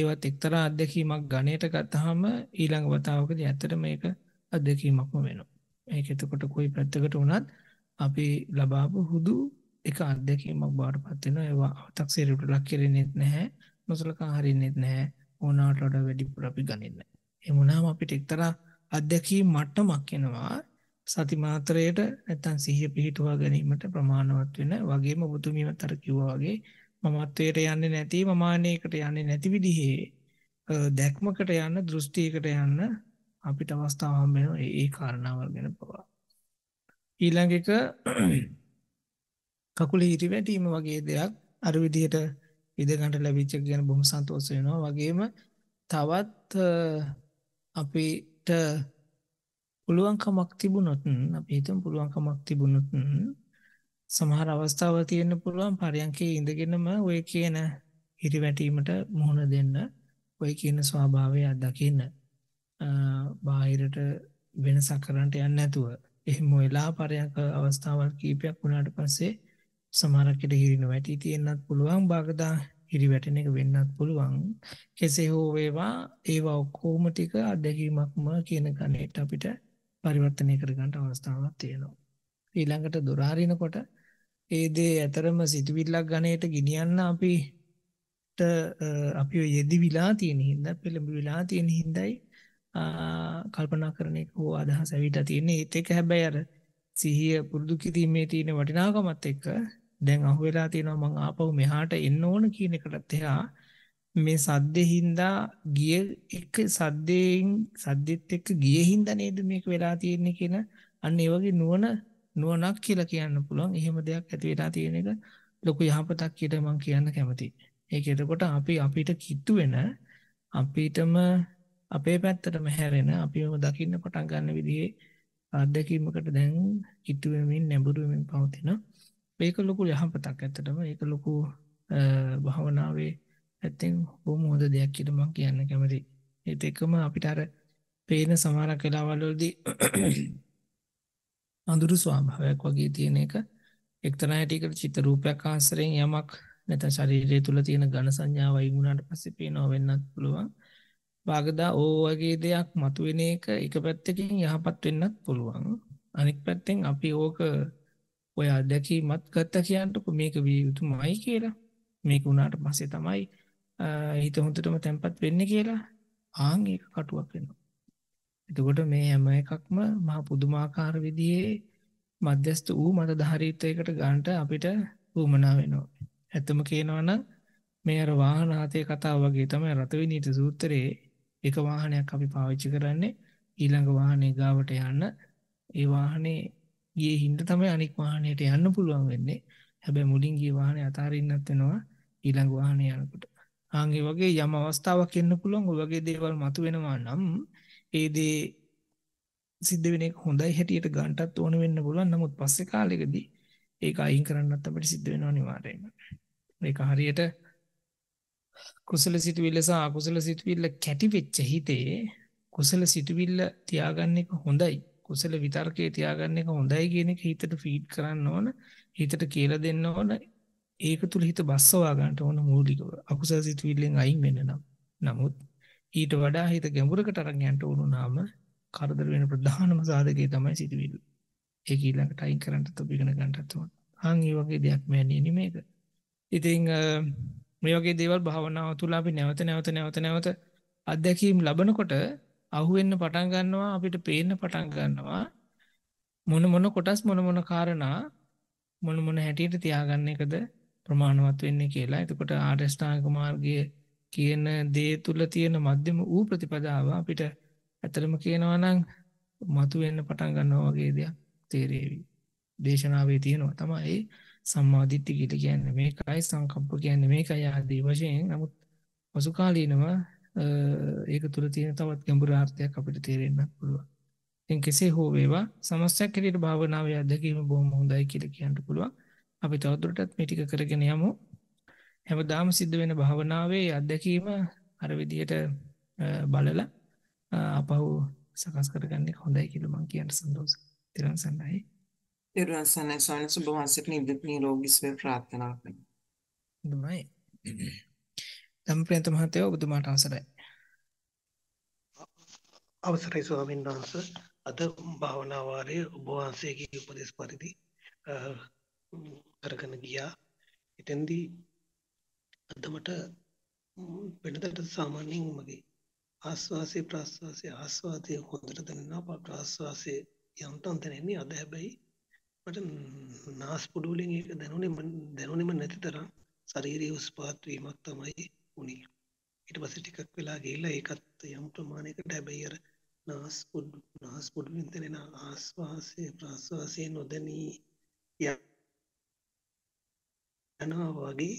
ඒවත් එක්තරා අත්දැකීමක් ගණයට ගත්තාම ඊළඟ වතාවකදී ඇත්තට මේක අත්දැකීමක්ම වෙනවා. ඒක එතකොට કોઈ පැත්තකට වුණත් අපි ලබාපු හුදු එක අත්දැකීමක් බාටපත් වෙනවා. ඒවා අව탁සිරට ලක් කරෙන්නේත් නැහැ. නොසලකා හරින්නේත් නැහැ. ඕනාට වඩා වැඩිපුර අපි ගන්නේ ඒ වුණාම අපිට එක්තරා අත්දැකීම් මට්ටමක් එනවා. සති මාත්‍රයට නැත්තම් සිහිය පිහිටුවා ගැනීමට ප්‍රමාණවත් වෙන වගේම බුදුමියතර කිව්වා වගේ මමත්වයට යන්නේ නැති මමානයකට යන්නේ නැති විදිහේ දැක්මකට යන්න දෘෂ්ටියකට යන්න අපිට අවස්ථාව හම්බ වෙනවා ඒ කාරණාවල් ගැන පවා. ඊළඟ එක කකුල හිරිවැටීම වගේ දෙයක් අර විදිහට ඉඳ ගන්න ලැබිච්ච එක ගැන බොහොම සතුටු වෙනවා. වගේම තවත් අපිට පුළුවන්කමක් තිබුණොත් අපි හිතමු පුළුවන්කමක් තිබුණොත් සමහර අවස්ථාවල් තියෙන්න පුළුවන් පරයන්කේ ඉඳගෙනම ඔය කියන හිරිවැටීමට මුහුණ දෙන්න ඔය කියන ස්වභාවය අත්දකින්න බාහිරට වෙනසක් කරන්නට යන්නේ නැතුව එහෙම වෙලා පරයන්ක අවස්ථාවල් කීපයක් වුණාට පස්සේ සමහරකට හිරින වැටි තියෙන්නත් පුළුවන් බාගදා හිරි වැටෙන එක වෙන්නත් පුළුවන් කෙසේ හෝ වේවා ඒවා ඔක්කොම ටික අත්දැකීමක්ම කියන කණේට අපිට පරිවර්තනය කර ගන්න අවස්ථාවක් තියෙනවා ඊළඟට දොර හරිනකොට ඒ දේ ඇතරම සිතුවිල්ලක් ගණයට ගෙනියන්න අපිට අපි යෙදි විලා තියෙන හින්දා පෙළඹ විලා තියෙන හින්දායි කල්පනා කරන එක හෝ අදහස ඇවිල්ලා තියෙන්නේ ඒත් ඒක හැබැයි අර සිහිය පුරුදු කිරීමේ තියෙන වටිනාකමත් එක්ක දැන් අහුවෙලා තියෙනවා මං ආපහු මෙහාට එන්න ඕන කියන එකටත් එහා මේ සද්දේ හින්දා ගිය එක සද්දෙන් සද්දෙත් එක්ක ගිය හින්දා නේද මේක වෙලා තියෙන්නේ කියන අන්න ඒ වගේ නුවණ නුවණක් කියලා කියන්න පුළුවන්. එහෙම දෙයක් ඇති වෙලා තියෙන එක ලොකු යහපතක් කියලා මම කියන්න කැමතියි. ඒක එතකොට අපි අපිට කිතු වෙන අපිටම අපේ පැත්තටම හැරෙන අපිම දකින්න පටන් ගන්න විදිහේ අත්දැකීමකට දැන් කිතු වෙමින් නැඹුරු වෙමින් පවතින මේක ලොකු යහපතක් ඇත්තටම ඒක ලොකු භවනාවේ ඇත්තෙන් බොහොම හොඳ දෙයක් කියලා මම කියන්න කැමතියි. ඒත් එක්කම අපිට අර පේන සමහරක් වෙලාවල් වලදී අඳුරු ස්වභාවයක් වගේ තියෙන එක එක්තරා හැටියකට චිත්ත රූපයක් ආශ්‍රයෙන් යමක් නැත්නම් ශරීරය තුල තියෙන ඝන සංඥාව වුණාට පස්සේ පේනව වෙන්නත් පුළුවන්. වාගදා ඕ වගේ දෙයක් මතුවෙන එක එක පැත්තකින් යහපත් වෙන්නත් පුළුවන්. අනෙක් පැත්තෙන් අපි ඕක ඔය අත්දැකීමත් ගත්ත කියන්නකො මේක විය යුතුමයි කියලා. මේක වුණාට පස්සේ තමයි හිත හොඳටම තැම්පත් වෙන්නේ කියලා ආන් ඒක කටුවක් වෙනවා. එතකොට මේ හැම එකක්ම මහා පුදුමාකාර විදිහේ මධ්‍යස්ත වූ මතධාරීත්වයකට ගන්නට අපිට වුමනා වෙනවා. ඇත්තම කියනවා නම් මේ අර වාහන ආතේ කතාව වගේ තමයි රතවිනීත සූත්‍රයේ එක වාහනයක් අපි පාවිච්චි කරන්නේ ඊළඟ වාහනේ ගාවට යන්න ඒ වාහනේ ගියේ හින්දා තමයි අනික් වාහනයට යන්න පුළුවන් වෙන්නේ. හැබැයි මුලින් ගිය වාහනේ අතාරින්නත් වෙනවා ඊළඟ වාහනේ යනකොට. ආන්ගේ වගේ යම් අවස්ථාවක් එන්න පුළුවන් ඔය වගේ දේවල් මතුවෙනවා නම් ඒ දේ සිද්ධ වෙන එක හොඳයි හැටියට ගන්නටත් ඕන වෙන්න පුළුවන්. නමුත් පස්සේ කාලෙකදී ඒක අයින් කරන්නත් අපිට සිද්ධ වෙනවා අනිවාර්යයෙන්ම. ඒක හරියට කුසල සිතුවිල්ල සහ අකුසල සිතුවිල්ල කැටි වෙච්ච හිතේ කුසල සිතුවිල්ල තියාගන්න එක හොඳයි. කුසල විතර්කයේ තියාගන්න එක හොඳයි කියන එක හිතට ෆීඩ් කරන්න ඕන. හිතට කියලා දෙන්න ඕන. ඒක තුල හිත බස්සවා ගන්නට ඕන මූලිකව. අකුසල සිතුවිල්ලෙන් අයින් වෙන්න නම්. නමුත් ඊට වඩා හිත ගැඹුරකට අරන් යන්න උනුනාම කරදර වෙන ප්‍රධානම සාධකේ තමයි සිතුවිලි. ඒක ඊළඟට අයින් කරන්නත් ඔබ ඉගෙන ගන්නත් ඕන. ආන් මේ වගේ දෙයක් මෑණියනි මේක. ඉතින් මේ වගේ දේවල් භාවනාව තුළ අපි නැවත නැවත නැවත නැවත අත්දැකීම් ලබනකොට අහුවෙන්න පටන් ගන්නවා අපිට පේන්න පටන් ගන්නවා මොන මොන කොටස් මොන මොන காரணා මොන මොන හැටියට තියාගන්න එකද ප්‍රමාණවත් වෙන්නේ කියලා. එතකොට ආර්ය ශ්‍රාණික මාර්ගයේ කියන දේ තුල තියෙන මධ්‍යම ඌ ප්‍රතිපදාව අපිට ඇත්තටම කියනවා නම් මතුවෙන්න පටන් ගන්නවා වගේ දෙයක් තේරෙවි. දේශනාවේ තියෙනවා තමයි සම්මාදිට්ඨිය කියලා කියන්නේ මේකයි සංකප්ප කියන්නේ මේකයි ආදී වශයෙන් නමුත් පසු කාලීනව ඒක තුල තියෙන තවත් ගැඹුරු අර්ථයක් අපිට තේරෙන්න පුළුවන්. ඉතින් කෙසේ හෝ වේවා සමස්තයක් හැටියට භාවනාවේ අධ්‍යක්ීම බොහොම හොඳයි කියලා කියන්න පුළුවන්. අපි තවදුරටත් මේ ටික කරගෙන යමු. හැමදාම සිද්ධ වෙන භාවනාවේ අත්දැකීම අර විදියට බලලා අපහු සකස් කරගන්නේ හොඳයි කියලා මම කියන්න සන්තෝෂයි. තිරුවන් සරණයි. තිරුවන් සරණයි ස්වාමීන් වහන්සේ සුභවාසයට නිදුක් නිරෝගී සුවය ප්‍රාර්ථනා කරමි. දුමයි. ධම්ප්‍රේත මහත්තයා ඔබතුමාට අවසරයි. අවසරයි ස්වාමීන් වහන්සේ. අද භාවනා වාරයේ ඔබ වහන්සේගේ උපදේශ පරිදි කරගෙන ගියා. එතෙන්දී අද මට වෙනදට සාමාන්‍යයෙන් මගේ ආස්වාසේ ප්‍රාස්වාසේ ආස්වාදයේ හොඳට දැනෙනවා ප්‍රාස්වාසේ යන්තම් දැනෙන්නේ අද හැබැයි මට නාස්පුඩු වලින් ඒක දැනුනේ දැනුනේම නැති තරම් ශාරීරික උස්පාත් වීමක් තමයි වුනේ ඊට පස්සේ ටිකක් වෙලා ගිහිල්ලා ඒකත් යම් ප්‍රමාණයකට හැබැයි අර නාස්පුඩු නාස්පුඩු වලින් දැනෙන ආස්වාසේ ප්‍රාස්වාසේ නොදැනී යනවා වගේ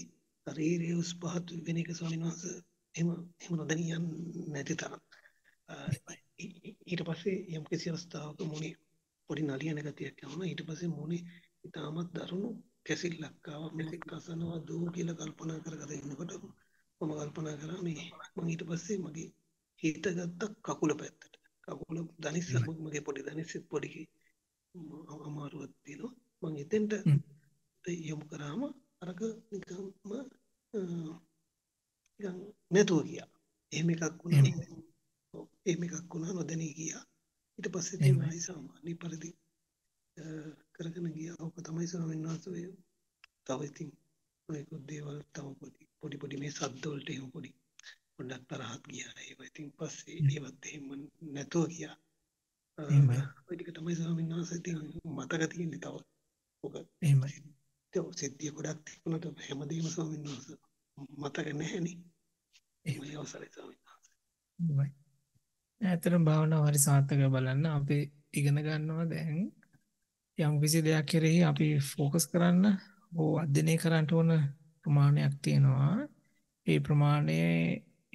ශරීරයේ උස් පහත් වෙන එක ස්වාමීන් වහන්සේ එහෙම එහෙම නොදැනී යන්නේ නැති තරම් ඊට පස්සේ යම් කිසි අවස්ථාවක මොනේ පොඩි නලියන ගතියක් යනවා ඊට පස්සේ මොනේ ඉතාමත් දරුණු කැසිල්ලක් ආවා මේක කසනවා දෝ කියලා කල්පනා කරගෙන ඉන්නකොට මම කල්පනා කරා මේ මම ඊට පස්සේ මගේ හිත ගත්ත කකුල පැත්තට කකුල දනිස් මගේ පොඩි දනිස් පොඩි අමාරුවක් තියෙනවා මම එතෙන්ට යොමු කරාම අරක නිකම්ම නැතුව කියා එහෙම එකක් වුණ එහෙම එකක් වුණා නොදැනී ගියා ඊට පස්සේ තමයි සාමාන්‍ය පරිදි කරගෙන ගියා ඕක තමයි ස්වාමීන් වහන්සේ තව ඉතින් නොයෙකුත් දේවල් තව පොඩි පොඩි පොඩි මේ සද්දවලට එහෙම පොඩි පොඩ්ඩක් තරහක් ගියා ඒක ඉතින් පස්සේ ඒවත් එහෙම නැතුව ගියා එහෙමයි ඔය ටික තමයි ස්වාමීන් වහන්සේ ඉතින් මතක තියෙන්නේ තව ඕක එහෙමයි ඒ සිද්ධිය ගොඩක් තිබුණට හැමදේම ස්වාමීන් වහන්සේ මතක නැහැනේ. ඒ අවසරයි ස්වාමීන් වහන්සේ. ඇත්තටම භාවනාව හරි සාර්ථකව බලන්න අපි ඉගෙන ගන්නවා දැන් යම් කිසි දෙයක් කෙරෙහි අපි ફોકસ කරන්න හෝ අධ්‍යයනය කරන්න ඕන ප්‍රමාණයක් තියෙනවා ඒ ප්‍රමාණය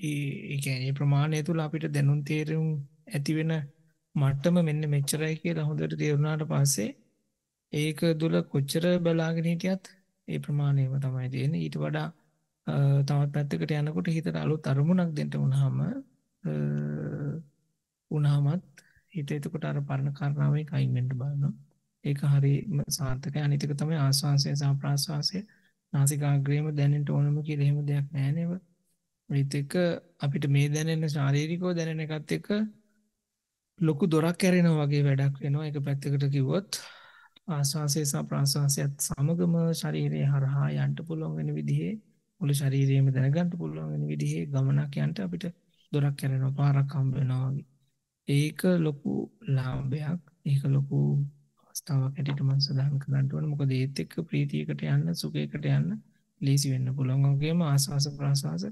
ඒ කියන්නේ ප්‍රමාණය තුල අපිට දැනුම් තේරුම් ඇති වෙන මට්ටම මෙන්න මෙච්චරයි කියලා හොඳට තේරුණාට පස්සේ ඒක දුල කොච්චර බලාගෙන හිටියත් ඒ ප්‍රමාණයම තමයි තියෙන්නේ. ඊට වඩා තවත් පැත්තකට යනකොට හිතට අලුත් අරමුණක් දෙන්න වුණාම වුණාමත් හිත එතකොට අර පරණ කාරණාවෙන් අයින් වෙන්න බලනවා. ඒක හරිම සාර්ථකයි. අනිත් එක තමයි ආස්වාසය සහ ප්‍රාස්වාසය. නාසිකාග්‍රේම දැනෙන්න ඕනම කියලා එහෙම දෙයක් නැහැ නේද? ඒත් එක අපිට මේ දැනෙන ශාරීරිකව දැනෙන එකත් එක්ක ලොකු දොරක් ඇරෙනවා වගේ වැඩක් වෙනවා. ඒක පැත්තකට කිව්වොත් ආස්වාසය සහ ප්‍රාස්වාසයත් සමගම ශරීරයේ හරහා යන්න පුළුවන් වෙන විදිහේ මුළු ශරීරයේම දැනගන්න පුළුවන් වෙන විදිහේ ගමනක් යන්න අපිට දොරක් යනවා පාරක් හම්බ වෙනවා වගේ. ඒක ලොකු ලාභයක්. ඒක ලොකු අවස්ථාවක් හැටියට මම සඳහන් කරන්න ඕන. මොකද ඒත් එක්ක ප්‍රීතියකට යන්න, සුඛයකට යන්න ලේසි වෙන්න පුළුවන්. වගේම ආස්වාස ප්‍රාස්වාස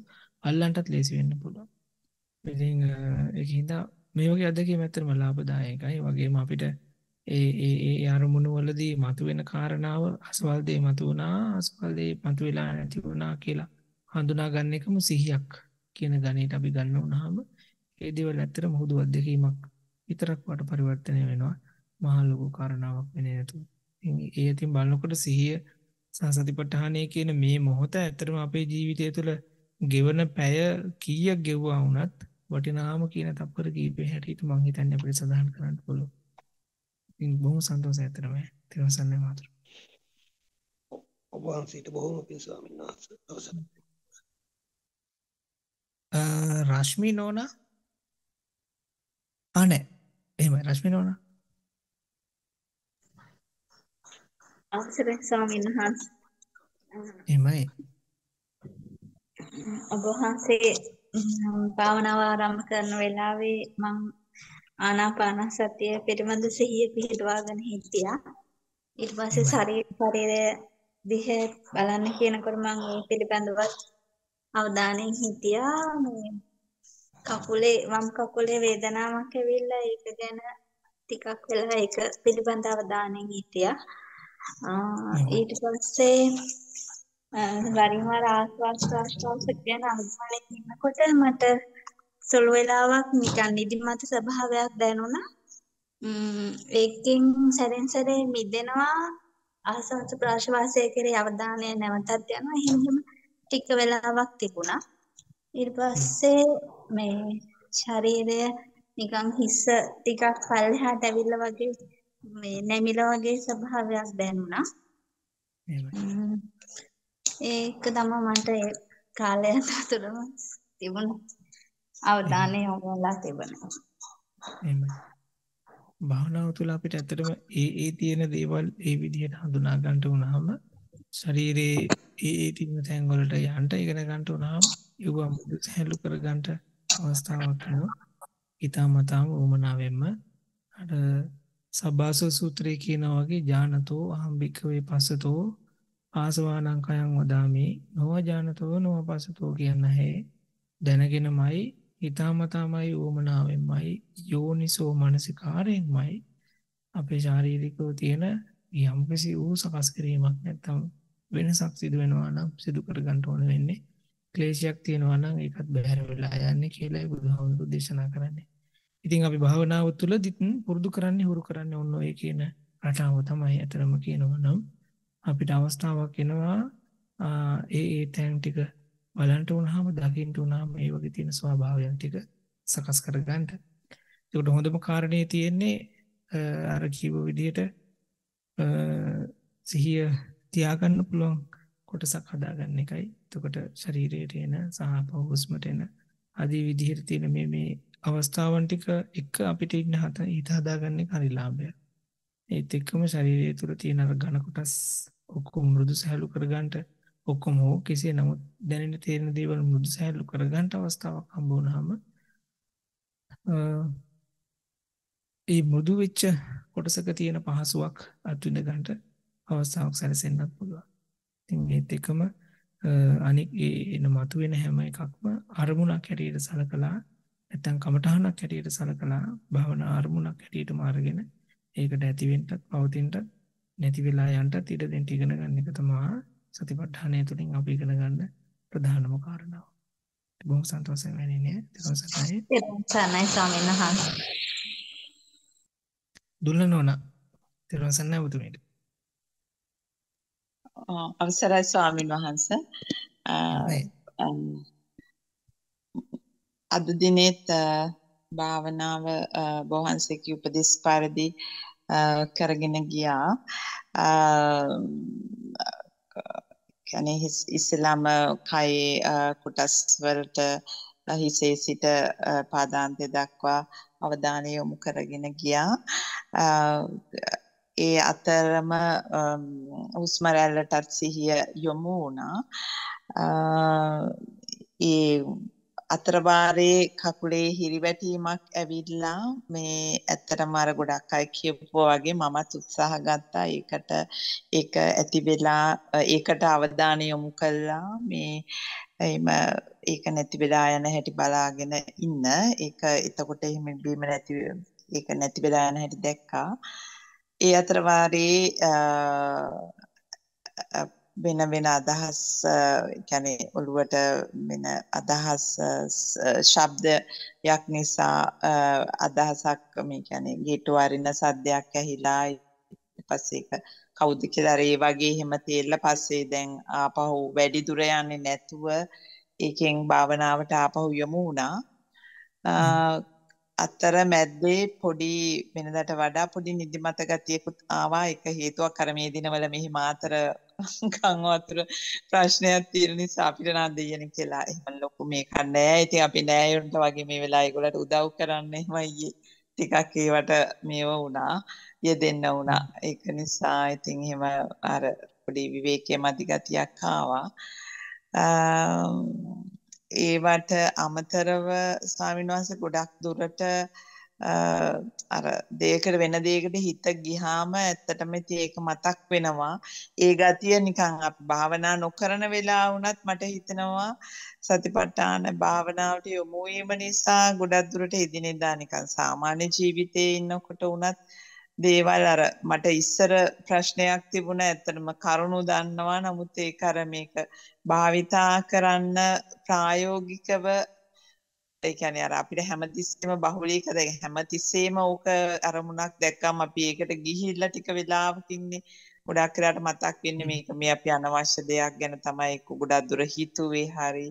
අල්ලන්ටත් ලේසි වෙන්න පුළුවන්. ඉතින් ඒකින්ද මේ වගේ අධ්‍යක්ීම් ඇත්තටම ලාභදායකයි. වගේම අපිට ඒ ඒ ඒ අරමුණු වලදී මතුවෙන කාරණාව අසවල් දේ මතුවුණා අසවල් දේ මතුවලා නැති වුණා කියලා හඳුනා ගන්න එකම සිහියක් කියන ගණේට අපි ගන්න වුණාම ඒ දේවල් ඇත්තටම හුදු අත්දැකීමක් විතරක් වට පරිවර්තනය වෙනවා මහා ලොකු කාරණාවක් වෙන්නේ නැතුව. ඉතින් ඒ අතින් බලනකොට සිහිය සසතිපට්ඨානය කියන මේ මොහොත ඇත්තටම අපේ ජීවිතය තුළ ගෙවන පැය කීයක් ගෙවුවා වුණත් වටිනාම කියන තප්පර කීපේ හැටියට මම හිතන්නේ අපිට සදාහන් කරන්න පුළුවන්. බොහොම සන්තෝෂයි ඇත්තටම. තිරසන්නේ මාතර. ඔබ වහන්සේට බොහොම පිං ස්වාමීන් වහන්සේ අවසන්. රශ්මි නෝනා අනේ එහෙමයි රශ්මි නෝනා අවසරයි ස්වාමීන් වහන්සේ එහෙමයි ඔබ වහන්සේ භාවනාව ආරම්භ කරන වෙලාවේ මම ආනාපාන සතිය පිළිබඳ සිහිය පිහිටවාගෙන හිටියා. ඊට පස්සේ ශරීර ශරීරය දිහා බලන්න කියනකොට මම ඒ පිළිබඳව අවධානයෙන් හිටියා. මේ කකුලේ වම් කකුලේ වේදනාවක් ඇවිල්ලා ඒක ගැන ටිකක් වෙලා ඒක පිළිබඳව අවධානයෙන් හිටියා. ඊට පස්සේ වරින් වර ආස්වාස් ආස්වාස් ගැන අනුගමනය කරනකොට මට සොළු වෙලාවක් නිකන් නිදිමත ස්වභාවයක් දැනුණා. ඒකෙන් සැරෙන් සැරේ මිදෙනවා ආසංස ප්‍රාශ්වාසය කෙරේ අවධානය නැවතත් යනවා. එහෙම එහෙම ටික වෙලාවක් තිබුණා. ඊට පස්සේ මේ ශරීරය නිකන් හිස ටිකක් පල්ලෙහාට ඇවිල්ලා වගේ මේ නැමිලා වගේ ස්වභාවයක් දැනුණා. ඒක තමයි මට ඒ කාලය තුරම තිබුණා. අවධානය යොමු වෙලා තිබෙනවා. එහෙමයි. භාවනාව තුළ අපිට ඇත්තටම ඒ ඒ තියෙන දේවල් ඒ විදිහට හඳුනා ගන්නට වුණාම ශරීරයේ ඒ ඒ තියෙන තැන් වලට යන්න ඉගෙන ගන්නට වුණාම ඒව මුදු සැලු කර ගන්නට අවස්ථාවක් වෙනවා. ඊ타මතාම උමනාවෙන්ම අර සබ්බාස සූත්‍රයේ කියනා වගේ ඥානතෝ අහම්බිකවේ පසතෝ ආසවානං කයං වදාමි නොව ඥානතෝ නොව පසතෝ කියන හැ දැනගෙනමයි ඊ타මතාමයි ඕමනාවෙන්මයි යෝනිසෝ මනසිකාරයෙන්මයි අපේ ශාරීරිකව තියෙන යම්කිසි වූ සකස් කිරීමක් නැත්තම් වෙනසක් සිදු වෙනවා නම් සිදු කර ගන්න ඕන වෙන්නේ ක්ලේශයක් තියෙනවා නම් ඒකත් බැහැර වෙලා යන්නේ කියලායි බුදුහාමුදුරු දේශනා කරන්නේ. ඉතින් අපි භාවනාව තුළදිත් පුරුදු කරන්නේ හුරු කරන්නේ ඔන්න ඔය කියන රටාව තමයි අතරම කියනවා නම් අපිට අවස්ථාවක් එනවා ඒ ඒ තැන් ටික බලන්ට වුණාම දකින්න වුණාම මේ වගේ තියෙන ස්වභාවයන් ටික සකස් කරගන්න. ඒකට හොඳම කාරණේ තියෙන්නේ අර ජීව විදියට සිහිය තියාගන්න පුළුවන් කොටසක් හදාගන්න එකයි. එතකොට ශරීරයේ තියෙන සහ හුස්මට එන ආදී විදිහට තියෙන මේ මේ අවස්ථාවන් ටික එක අපිට ඉන්න හත හිත හදාගන්න එක හරි ලාභයක්. ඒත් එක්කම ශරීරය තුල තියෙන අර ඝන කොටස් ඔක්කොම මෘදු සහැළු කරගන්න ඔක්කොම හෝ කෙසේ නමුත් දැනෙන තේරෙන දේවල් මුදු සැහැල්ලු කරගන්න අවස්ථාවක් හම්බ වුණාම ඒ මුදු වෙච්ච කොටසක තියෙන පහසුවක් අත්විඳ ගන්නට අවස්ථාවක් සැලසෙන්නත් පුළුවන්. ඉතින් ඒත් එකම අනික එන මතුවෙන හැම එකක්ම අරමුණක් හැටියට සලකලා නැත්නම් කමඨහනක් හැටියට සලකලා භවනා අරමුණක් හැටියටම අරගෙන ඒකට ඇතිවෙන්නත් පවතින්නත් නැති වෙලා යන්නත් ඉඩ දෙන්න ඉගෙන ගන්න එක තමයි සතිපට්ඨානය තුළින් අපි ඉගෙන ගන්න ප්‍රධානම කාරණාව. බොහොම සන්තෝෂයෙන් වෙන්නේ තිරුවන් සරණයි. සරණයි ස්වාමීන් වහන්සේ. දුල්ලනෝන තිරුවන් සරණයි ඔබතුමීට. අවසරයි ස්වාමීන් වහන්ස. අද දිනෙත් භාවනාව බෝහන්සේගේ උපදෙස් පරිදි කරගෙන ගියා. කියන්නේ ඉස්සෙල්ලාම කයේ කොටස් වලට හිසේ සිට පාදාන්තය දක්වා අවධානය යොමු කරගෙන ගියා. ඒ අතරම හුස්ම රැල්ලටත් සිහිය යොමු වුණා. ඒ අතරවාරයේ කකුලේ හිරිවැටීමක් ඇවිල්ලා මේ ඇත්තටම අර ගොඩක් අය කියපුවා වගේ මමත් උත්සාහ ගත්තා ඒකට ඒක ඇති වෙලා ඒකට අවධානය යොමු කළා මේ එහෙම ඒක නැති වෙලා යන හැටි බලාගෙන ඉන්න ඒක එතකොට එහෙම බීම නැති ඒක නැති වෙලා යන හැටි දැක්කා. ඒ අතර වාරේ වෙන වෙන අදහස් يعني ඔළුවට වෙන අදහස් ශබ්දයක් නිසා අදහසක් මේ කියන්නේ ගේට්ටු වරින සද්දයක් ඇහිලා ඊපස්සේ ඒක කවුද කියලා ඒ වගේ එහෙම තේරලා පස්සේ දැන් ආපහු වැඩි දුර යන්නේ නැතුව ඒකෙන් භාවනාවට ආපහු යමු වුණා අතර මැද්දේ පොඩි වෙනදට වඩා පොඩි නිදිමත ගතියකුත් ආවා ඒක හේතුවක් අර මේ දිනවල මෙහි මාතර කන් වතුර ප්‍රශ්නයක් තියෙන නිසා අපිට නම් දෙයනේ කියලා. එහෙම ලොකු මේක නෑ. ඉතින් අපි නෑයොන්ට වගේ මේ වෙලාව ඒගොල්ලන්ට උදව් කරන්න එහෙම ඊයේ ටිකක් ඒවට මේව වුණා. යෙදෙන්න වුණා. ඒක නිසා ඉතින් එහෙම අර පොඩි විවේකයේ මදිගතියක් ආවා. ඒවට අමතරව ස්වාමීන් වහන්සේ ගොඩක් දුරට අර දෙයකට වෙන දෙයකට හිත ගිහාම ඇත්තටම ඉතින් ඒක මතක් වෙනවා. ඒ ගතිය නිකන් අපි භාවනා නොකරන වෙලාව වුණත් මට හිතෙනවා සතිපට්ඨාන භාවනාවට යොමු වීම නිසා ගොඩක් දුරට එදිනෙදා නිකන් සාමාන්‍ය ජීවිතයේ ඉන්නකොට වුණත් දේවල් අර මට ඉස්සර ප්‍රශ්නයක් තිබුණ ඇත්තටම කරුණු දන්නවා නමුත් ඒක අර මේක භාවිතා කරන්න ප්‍රායෝගිකව ඒ කියන්නේ අර අපිට හැමතිස්සෙම බහුලීකද හැමතිස්සෙම ඕක අරමුණක් දැක්කම අපි ඒකට ගිහිල්ලා ටික වෙලාවකින්නේ ගොඩක් කරාට මතක් වෙන්නේ මේක මේ අපි අනවශ්‍ය දෙයක් ගැන තමයි ගොඩක් දුර හිතුවේ හරි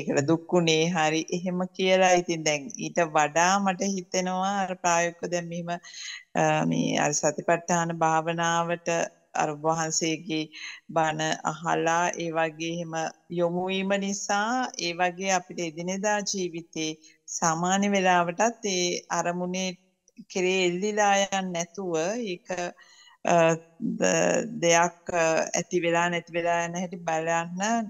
ඒකට දුක්ුණේ හරි එහෙම කියලා ඉතින් දැන් ඊට වඩා මට හිතෙනවා අර ප්‍රායෝගිකව දැන් මෙහිම මේ අර සතිපට්ඨාන භාවනාවට අර වහන්සේගේ බණ අහලා ඒ වගේ එහෙම යොමු වීම නිසා ඒ වගේ අපිට එදිනෙදා ජීවිතේ සාමාන්‍ය වෙලාවටත් ඒ අරමුණේ කෙරේ එල්ලිලා යන්නේ නැතුව ඒක දෙයක් ඇති වෙලා නැති වෙලා යන හැටි බලන්න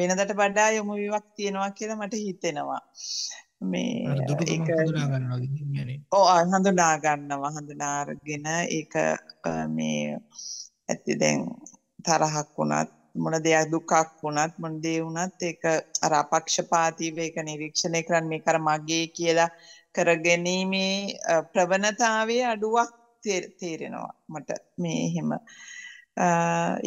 වෙනදට වඩා යොමු වීමක් තියෙනවා කියලා මට හිතෙනවා. මේ ඒක හඳුනා ගන්නවා කියන්නේ. ඔව් හඳුනා ගන්නවා හඳුනාගෙන ඒක මේ ඇති දැන් තරහක් වුණත් මොන දෙයක් දුකක් වුණත් මොන දේ වුණත් ඒක අර අපක්ෂපාතීව ඒක නිරීක්ෂණය කරන්න මේක අර මගේ කියලා කරගැනීමේ ප්‍රවණතාවයේ අඩුවක් තේරෙනවා මට මේ එහෙම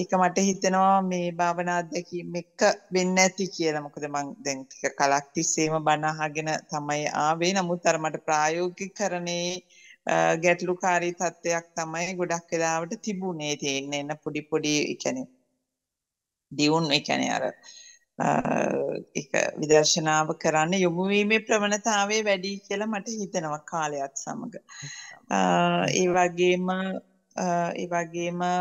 ඒක මට හිතෙනවා මේ භාවනා අත්දැකීම් එක වෙන්න ඇති කියලා. මොකද මං දැන් ටික කලක් තිස්සේම බණ අහගෙන තමයි ආවේ. නමුත් අර මට ප්‍රායෝගිකකරණේ ගැටලුකාරී තත්ත්වයක් තමයි ගොඩක් වෙලාවට තිබුණේ තියෙන්නේ එන පොඩි පොඩි කියන්නේ දියුණු කියන්නේ අර ඒක විදර්ශනාව කරන්න යොමු වීමේ ප්‍රවණතාවය වැඩි කියලා මට හිතෙනවා කාලයත් සමග. ඒ වගේම ඒ වගේම ඒ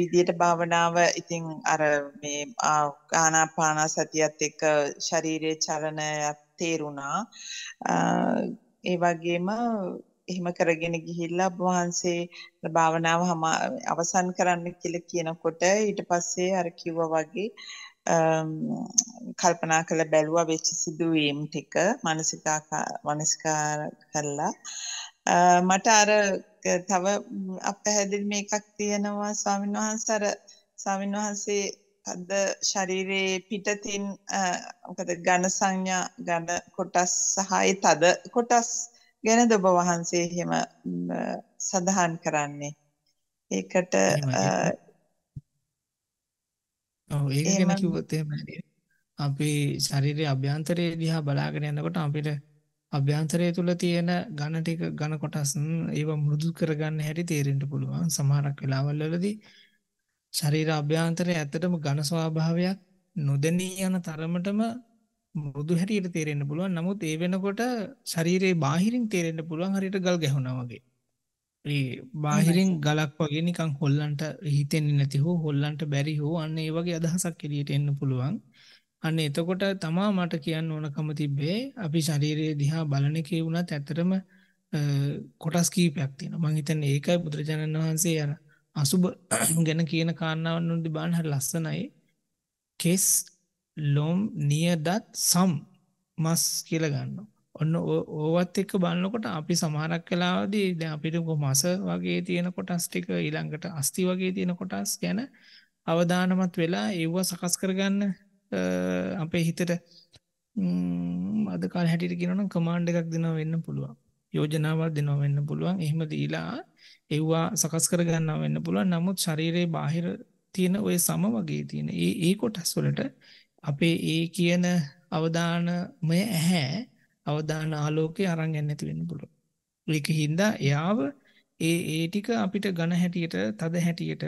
විදිහට භාවනාව ඉතින් අර මේ ආනාපාන සතියත් එක්ක ශරීරයේ චලනයත් තේරුණා ඒ වගේම එහෙම කරගෙන ගිහිල්ලා ඔබ වහන්සේ භාවනාව අවසන් කරන්න කියලා කියනකොට ඊට පස්සේ අර කිව්වා වගේ කල්පනා කළ බැලුවා වෙච්ච සිදුවීම් ටික මානසිකා මානසිකාර කරලා මට අර තව අපහැදිලි මේකක් තියෙනවා ස්වාමීන් වහන්සේ අර ස්වාමීන් වහන්සේ අද ශරීරයේ පිටතින් මොකද ඝන සංඥා ඝන කොටස් සහයි තද කොටස් ගැනද ඔබ වහන්සේ එහෙම සඳහන් කරන්නේ. ඒකට ඔව් ඒක ගැන කිව්වොත් එහෙම හරියට අපේ ශරීරයේ අභ්‍යන්තරය දිහා බලාගෙන යනකොට අපිට අභ්‍යන්තරය තුල තියෙන ඝන ටික ඝන කොටස් ඒව මෘදු කරගන්න හැටි තේරෙන්න පුළුවන්. සමහරක් වෙලාවල් වලදී ශරීර අභ්‍යන්තරයේ ඇත්තටම ඝන ස්වභාවයක් නොදෙනී යන තරමටම මෘදු හැටියට තේරෙන්න පුළුවන්. නමුත් ඒ වෙනකොට ශරීරයේ බාහිරින් තේරෙන්න පුළුවන් හරියට ගල් ගැහුණා වගේ. ඒ බාහිරින් ගලක් වගේ නිකන් හොල්ලන්ට හිතෙන්නේ නැති හෝ හොල්ලන්ට බැරි හෝ අන්න ඒ වගේ අදහසක් එළියට එන්න පුළුවන්. අන්න එතකොට තමා මට කියන්න ඕනකම තිබ්බේ අපි ශරීරයේ දිහා බලන එකේ වුණත් ඇත්තටම කොටස් කීපයක් තියෙනවා. මම හිතන්නේ ඒකයි බුදුරජාණන් වහන්සේ අර අසුබ ගැන කියන කාරණාවන් උන්දි බලන්න හරි ලස්සනයි. කෙස් ලොම් නියදත් සම් මස් කියලා ගන්නවා. ඔන්න ඕවත් එක්ක බලනකොට අපි සමහරක් වෙලාවදී දැන් අපිට මස වගේ තියෙන කොටස් ටික ඊළඟට අස්ති වගේ තියෙන කොටස් ගැන අවධානමත් වෙලා ඒව සකස් කරගන්න අපේ හිතට අද කාලේ හැටියට කියනවනම් කමාන්ඩ් එකක් දෙනවා වෙන්න පුළුවන්. යෝජනාවක් දෙනවා වෙන්න පුළුවන්. එහෙම දීලා ඒවා සකස් කර ගන්නවා වෙන්න පුළුවන්. නමුත් ශරීරයේ බාහිර තියෙන ওই සම වගේ තියෙන ඒ ඒ කොටස් වලට අපේ ඒ කියන අවදානමය ඇහැ අවදාන ආලෝකේ අරන් යන්න නැති වෙන්න පුළුවන්. ඒකින්ද එයාව ඒ ඒ ටික අපිට ඝන හැටියට, තද හැටියට,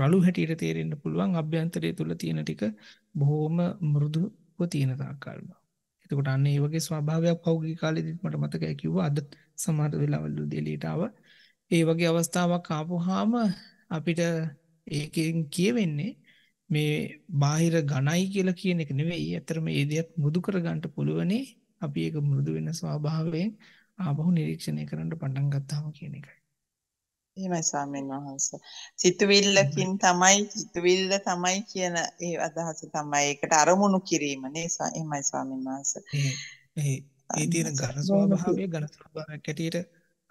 රළු හැටියට තේරෙන්න පුළුවන් අභ්‍යන්තරය තුල තියෙන ටික බොහොම මෘදුව තියෙන තාක්කල්ම. එතකොට අන්න ඒ වගේ ස්වභාවයක් පෞද්ගලික කාලෙදිත් මට මතකයි කිව්වා අද සමහර වෙලාවල් දෙලියට ආවා ඒ වගේ අවස්ථාවක් ආපුවාම අපිට ඒකෙන් කියවෙන්නේ මේ බාහිර ඝනයි කියලා කියන එක නෙවෙයි. ඇත්තටම මේ දෙයක් මුදු කරගන්න පුළුවනේ. අපි ඒක මුරුදු වෙන ස්වභාවයෙන් ආපහු නිරීක්ෂණය කරන්න පටන් ගත්තාම කියන එකයි. එහෙමයි ස්වාමීන් වහන්ස. සිතුවිල්ලකින් තමයි සිතුවිල්ල තමයි කියන ඒ අදහස තමයි. ඒකට අරමුණු කිරීම නේ එහෙමයි ස්වාමීන් වහන්ස. ඒ ඒ තියෙන ඝන ස්වභාවය ඝන ස්වභාවයක් ඇටියට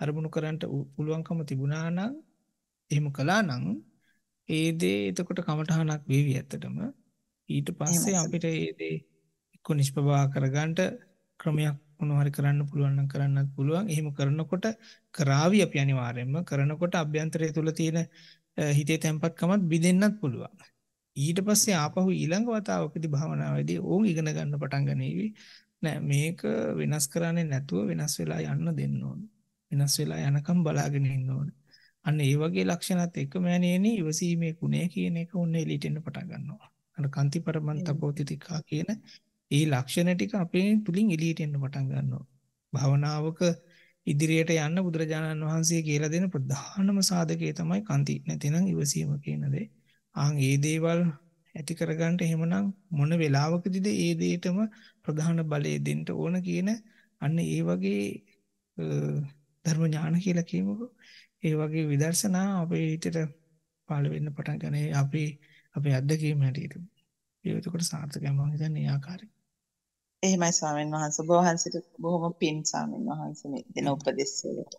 අරමුණු කරන්න පුළුවන්කම තිබුණා නම් එහෙම කළා නම් ඒ දේ එතකොට කමටහනක් වේවි ඇත්තටම ඊට පස්සේ අපිට ඒ දේ එක්ක නිෂ්පභා කරගන්න ක්‍රමයක් මොනවා හරි කරන්න පුළුවන් නම් කරන්නත් පුළුවන් එහෙම කරනකොට කරાવી අපි අනිවාර්යයෙන්ම කරනකොට අභ්‍යන්තරය තුල තියෙන හිතේ තැම්පත්කමත් බිඳෙන්නත් පුළුවන් ඊට පස්සේ ආපහු ඊළඟ වතාවකදී භාවනාවේදී ඕන් ඉගෙන ගන්න පටන් ගනීවි නෑ මේක වෙනස් කරන්නේ නැතුව වෙනස් වෙලා යන්න දෙන්න ඕනේ වෙනස් වෙලා යනකම් බලාගෙන ඉන්න ඕන. අන්න ඒ වගේ ලක්ෂණات එක මෑණියනේ ඉවසීමේ ගුණය කියන එක ඔන්න එලීට එන්න පටන් ගන්නවා. අන්න කන්ති පරමන්තපෝතිතිකා කියන ඒ ලක්ෂණ ටික අපේ තුලින් එලීට එන්න පටන් ගන්නවා. භවනාවක ඉදිරියට යන්න බුදුරජාණන් වහන්සේ කියලා දෙන ප්‍රධානම සාධකය තමයි කන්ති නැතිනම් ඉවසීම කියන දේ. ආන් ඒ දේවල් ඇති කරගන්න එහෙමනම් මොන වෙලාවකදීද ඒ දේටම ප්‍රධාන බලය දෙන්න ඕන කියන අන්න ඒ වගේ ධර්ම ඥාන කියලා කියමුකෝ. ඒ වගේ විදර්ශනා අපේ හිතට පාළ වෙන්න පටන් ගන්න. ඒ අපි අපේ අත්දැකීම් හැටියට. ඒක එතකොට සාර්ථකයි මම හිතන්නේ ආකාරයෙන්. එහෙමයි ස්වාමීන් වහන්සේ. ඔබ වහන්සේට බොහොම පින් ස්වාමීන් වහන්සේ මේ දෙන උපදෙස් වලට.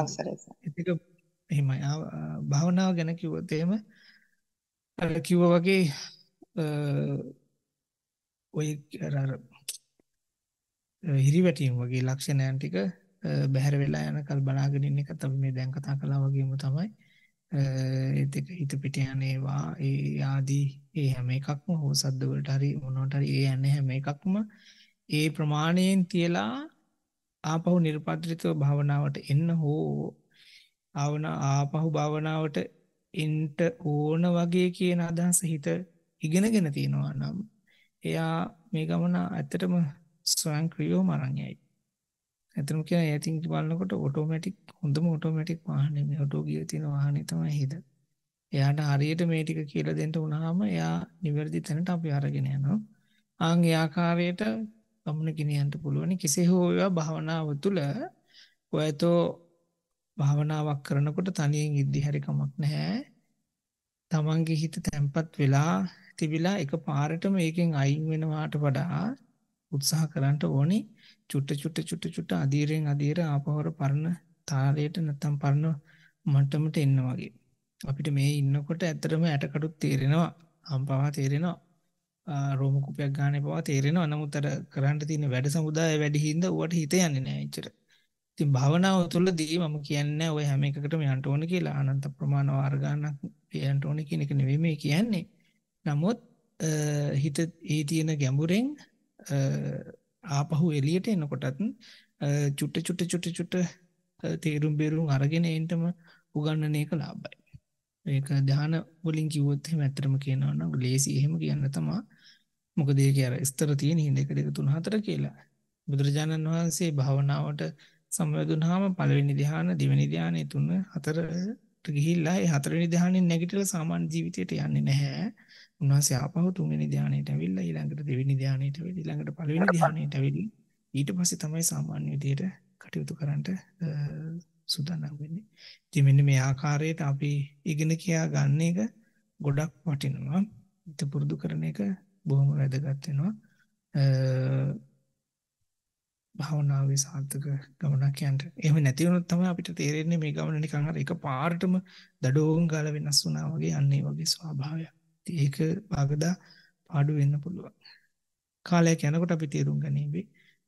අවසරයි. ඒක එහෙමයි. භාවනාව ගැන කිව්වොත් එහෙම අර කිව්වා වගේ ඔය අර හිරිවැටීම් වගේ ලක්ෂණයන් ටික බැහැර වෙලා යනකල් බලාගෙන ඉන්න එකත් අපි මේ දැන් කතා කළා වගේම තමයි ඒත් එක හිත පිට යන ඒවා ඒ ආදී ඒ හැම එකක්ම හොසද්ද වලට හරි මොනවට හරි ඒ යන්නේ හැම එකක්ම ඒ ප්‍රමාණයෙන් තියලා ආපහු නිර්පත්‍රිතව භාවනාවට එන්න හෝ ආවන ආපහු භාවනාවට එන්ට ඕන වගේ කියන අදහස හිත ඉගෙනගෙන තියෙනවා නම් එයා මේ ගමන ඇත්තටම ස්වයංක්‍රීයව මරණයයි ඇතනම කියන ඈතින් බලනකොට ඔටෝමැටික් හොඳම ඔටෝමැටික් වාහනේ මේ ඔටෝ ගියර් තියෙන වාහනේ තමයි හිද. එයාට හරියට මේ ටික කියලා දෙන්න උනහම එයා නිවැරදි තැනට අපි අරගෙන යනවා. ආන් ඒ ආකාරයට ගමන ගෙනියන්න පුළුවන්. කෙසේ හෝ ඒවා භාවනාව තුළ ඔයතෝ භාවනාවක් කරනකොට තනියෙන් ඉද්දි හරි කමක් නැහැ. තමන්ගේ හිත තැම්පත් වෙලා තිබිලා එක පාරටම ඒකෙන් අයින් වෙනවාට වඩා උත්සාහ කරන්න ඕනේ චුට්ට චුට්ට චුට්ට චුට්ට අධීරයෙන් අධීර ආපහොර පරණ තාරයට නැත්තම් පරණ මට්ටමට එන්න වගේ. අපිට මේ ඉන්නකොට ඇත්තටම ඇටකටුත් තේරෙනවා. හම්පවා තේරෙනවා. රෝම කුපයක් ගන්න පවා තේරෙනවා. නමුත් අර කරන්න තියෙන වැඩ සමුදාය වැඩි හින්දා ඌට හිත යන්නේ නැහැ එච්චර. ඉතින් භාවනාව තුළදී මම කියන්නේ ඔය හැම එකකටම යන්න ඕන කියලා අනන්ත ප්‍රමාණ වාර ගන්නක් යන්න ඕන කියන එක නෙවෙයි මේ කියන්නේ. නමුත් හිත ඒ තියෙන ගැඹුරෙන් ආපහු එළියට එනකොටත් චුට්ට චුට්ට චුට්ට චුට්ට තේරුම් බේරුම් අරගෙන එන්නම උගන්නන එක ලාභයි. ඒක ධ්‍යාන වලින් කිව්වොත් එහෙම ඇත්තටම කියනවා නම් ලේසි එහෙම කියන්න තමා. මොකද ඒක අර ස්තර තියෙන හිඳ 1 2 3 4 කියලා. බුදුරජාණන් වහන්සේ භාවනාවට සම්බන්ධුනහම පළවෙනි ධ්‍යාන, දෙවෙනි ධ්‍යාන, තුන, හතරට ගිහිල්ලා ඒ හතරවෙනි ධ්‍යානෙන් නැගිටලා සාමාන්‍ය ජීවිතයට යන්නේ නැහැ. උන්වහන්සේ ආපහු තුන්වෙනි ධානයට ඇවිල්ලා ඊළඟට දෙවෙනි ධානයට ඇවිල්ලා ඊළඟට පළවෙනි ධානයට ඇවිල්ලා ඊට පස්සේ තමයි සාමාන්‍ය විදියට කටයුතු කරන්නට සූදානම් වෙන්නේ. ඉතින් මෙන්න මේ ආකාරයට අපි ඉගෙන කියා ගන්න එක ගොඩක් වටිනවා. ඉත පුරුදු කරන එක බොහොම වැදගත් වෙනවා. භාවනාවේ සාර්ථක ගමනක් යන්න. එහෙම නැති වුණොත් තමයි අපිට තේරෙන්නේ මේ ගමන නිකන් හරි එක පාරටම දඩෝම් ගාලා වෙනස් වුණා වගේ අන්න ඒ වගේ ස්වභාවයක්. ඉතින් ඒක වගදා පාඩු වෙන්න පුළුවන්. කාලයක් යනකොට අපි තේරුම් ගනීවි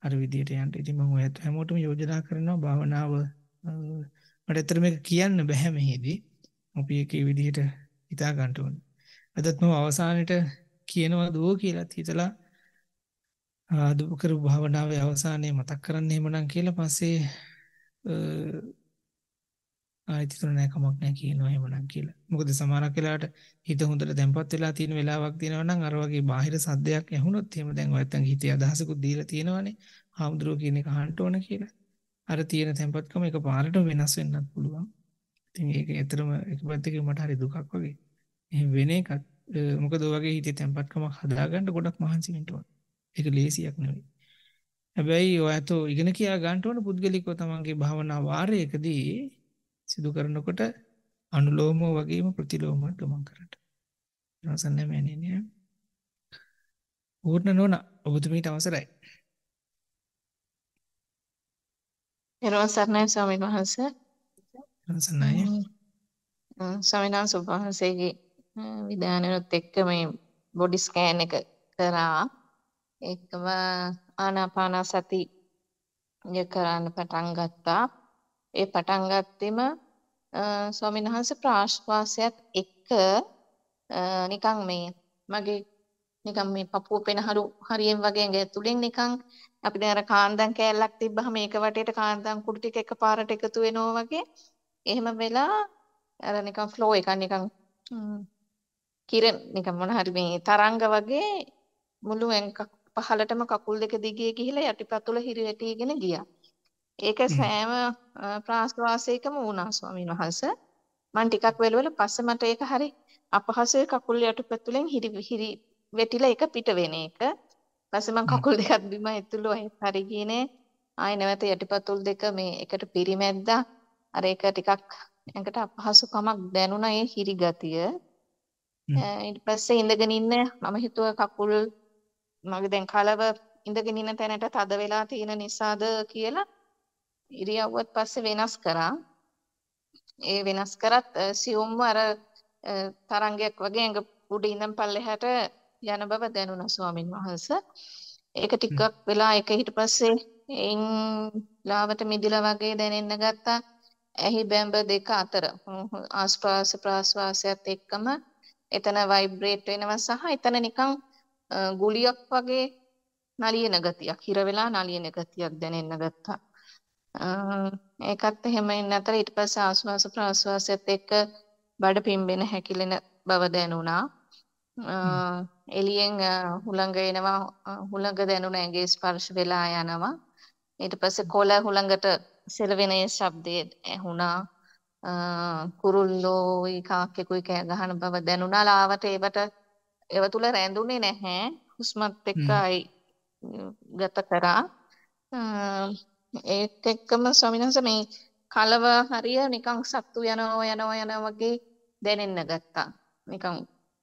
අර විදියට යන්න. ඉතින් මම ඔයත් හැමෝටම යෝජනා කරනවා භාවනාව මට ඇත්තට මේක කියන්න බෑ මෙහිදී. අපි ඒකේ විදියට හිතා ගන්න ඕනේ. අදත් මම අවසානෙට කියනවා දෝ කියලාත් හිතලා ආදු කරපු භාවනාවේ අවසානයේ මතක් කරන්න එහෙමනම් කියලා පස්සේ ආයෙත් ඉතුරු නෑ කමක් නෑ කියනවා එහෙමනම් කියලා. මොකද සමහරක් වෙලාවට හිත හොඳට තැම්පත් වෙලා තියෙන වෙලාවක් තියෙනවා නම් අර වගේ බාහිර සද්දයක් ඇහුනොත් එහෙම දැන් ඔයත්තන් හිතේ අදහසකුත් දීලා තියෙනවානේ. හාමුදුරුවෝ කියන එක අහන්න ඕන කියලා. අර තියෙන තැම්පත්කම එකපාරට වෙනස් වෙන්නත් පුළුවන්. ඉතින් ඒක ඇත්තටම එක පැත්තකින් මට හරි දුකක් වගේ. එහෙම වෙන එකක් මොකද ඔයගේ හිතේ තැම්පත්කමක් හදාගන්න ගොඩක් මහන්සි වෙන්න ඕන. ඒක ලේසියක් නෙවෙයි. හැබැයි ඔයතෝ ඉගෙන කියා ගන්න ඕන පුද්ගලිකව තමන්ගේ භාවනා වාරයකදී සිදු කරනකොට අනුලෝමව වගේම ප්‍රතිලෝමව ගමන් කරට. රසන්නේ මෑණියනේ. ඕර්ණ නෝන ඔබතුමීට අවසරයි. එරොන් සර්ණයි ස්වාමීන් වහන්සේ. රසන්නයි. ස්වාමීන් වහන්සේ ඔබ වහන්සේගේ විධානනොත් එක්ක මේ බොඩි ස්කෑන් එක කරා. ඒකම ආනාපාන සති ය කරන්න පටන් ගත්තා. ඒ පටන් ගත්තෙම ස්වාමීන් වහන්සේ ප්‍රාශ්වාසයත් එක්ක නිකන් මේ මගේ නිකන් මේ පපුව පෙනහළු හරියෙන් වගේ ඇතුලෙන් නිකන් අපිට අර කාන්දම් කෑල්ලක් තිබ්බහම ඒක වටේට කාන්දම් කුඩු ටික එකපාරට එකතු වෙනවා වගේ එහෙම වෙලා අර නිකන් ෆ්ලෝ එකක් නිකන් කිරණ නිකන් මොන හරි මේ තරංග වගේ මුළු ඇඟ පහලටම කකුල් දෙක දිගේ ගිහිලා යටිපතුල හිරවැටීගෙන ගියා. ඒක සෑම ප්‍රාශ්වාසයකම වුණා ස්වාමීන් වහන්ස. මම ටිකක් වෙලවල පස්සේ මට ඒක හරි අපහසුයි කකුල් යටිපැතුලෙන් හිරි හිරි වෙටිලා ඒක පිට වෙන එක. පස්සේ මම කකුල් දෙකත් බිම ඇතුළු හරි ගියේ ආය නැවත යටිපැතුල් දෙක මේ එකට පිරිමැද්දා. අර ඒක ටිකක් එකට අපහසුකමක් දැනුණා ඒ හිරි ගතිය. ඊට පස්සේ ඉඳගෙන ඉන්න මම හිතුව කකුල් මගේ දැන් කලව ඉඳගෙන ඉන්න තැනට තද වෙලා තියෙන නිසාද කියලා ඉරියව්වත් පස්සේ වෙනස් කරා. ඒ වෙනස් කරත් සියුම්ව අර තරංගයක් වගේ ඇඟ උඩ ඉඳන් පල්ලෙහාට යන බව දැනුණා ස්වාමින් වහන්සේ. ඒක ටිකක් වෙලා ඒක ඊට පස්සේ එන් ලාවට මිදිලා වගේ දැනෙන්න ගත්තා. ඇහි බැඹ දෙක අතර ආස්වාස ප්‍රාස්වාසයත් එක්කම එතන ভাইබ්‍රේට් වෙනවා සහ එතන නිකන් ගුලියක් වගේ නලියන ගතියක්, හිර වෙලා නලියන ගතියක් දැනෙන්න ගත්තා. ඒකත් එහෙම ඉන්න අතර ඊට පස්සේ ආශ්වාස ප්‍රාශ්වාසයත් එක්ක බඩ පිම්බෙන හැකිලෙන බව දැනුණා. එළියෙන් හුළඟ එනවා හුළඟ දැනුණ ඇඟේ ස්පර්ශ වෙලා යනවා. ඊට පස්සේ කොළ හුළඟට සෙලවෙන ඒ ශබ්දය ඇහුණා. කුරුල්ලෝ කාක්කෙකුයි කෑ ගහන බව දැනුණා. ලාවට ඒවට ඒව තුල රැඳුනේ නැහැ. හුස්මත් එක්කයි ගත කරා. ඒත් එක්කම ස්වාමීන් වහන්සේ මේ කලව හරිය නිකන් සත්තු යනවා යනවා යනවා වගේ දැනෙන්න ගත්තා. නිකන්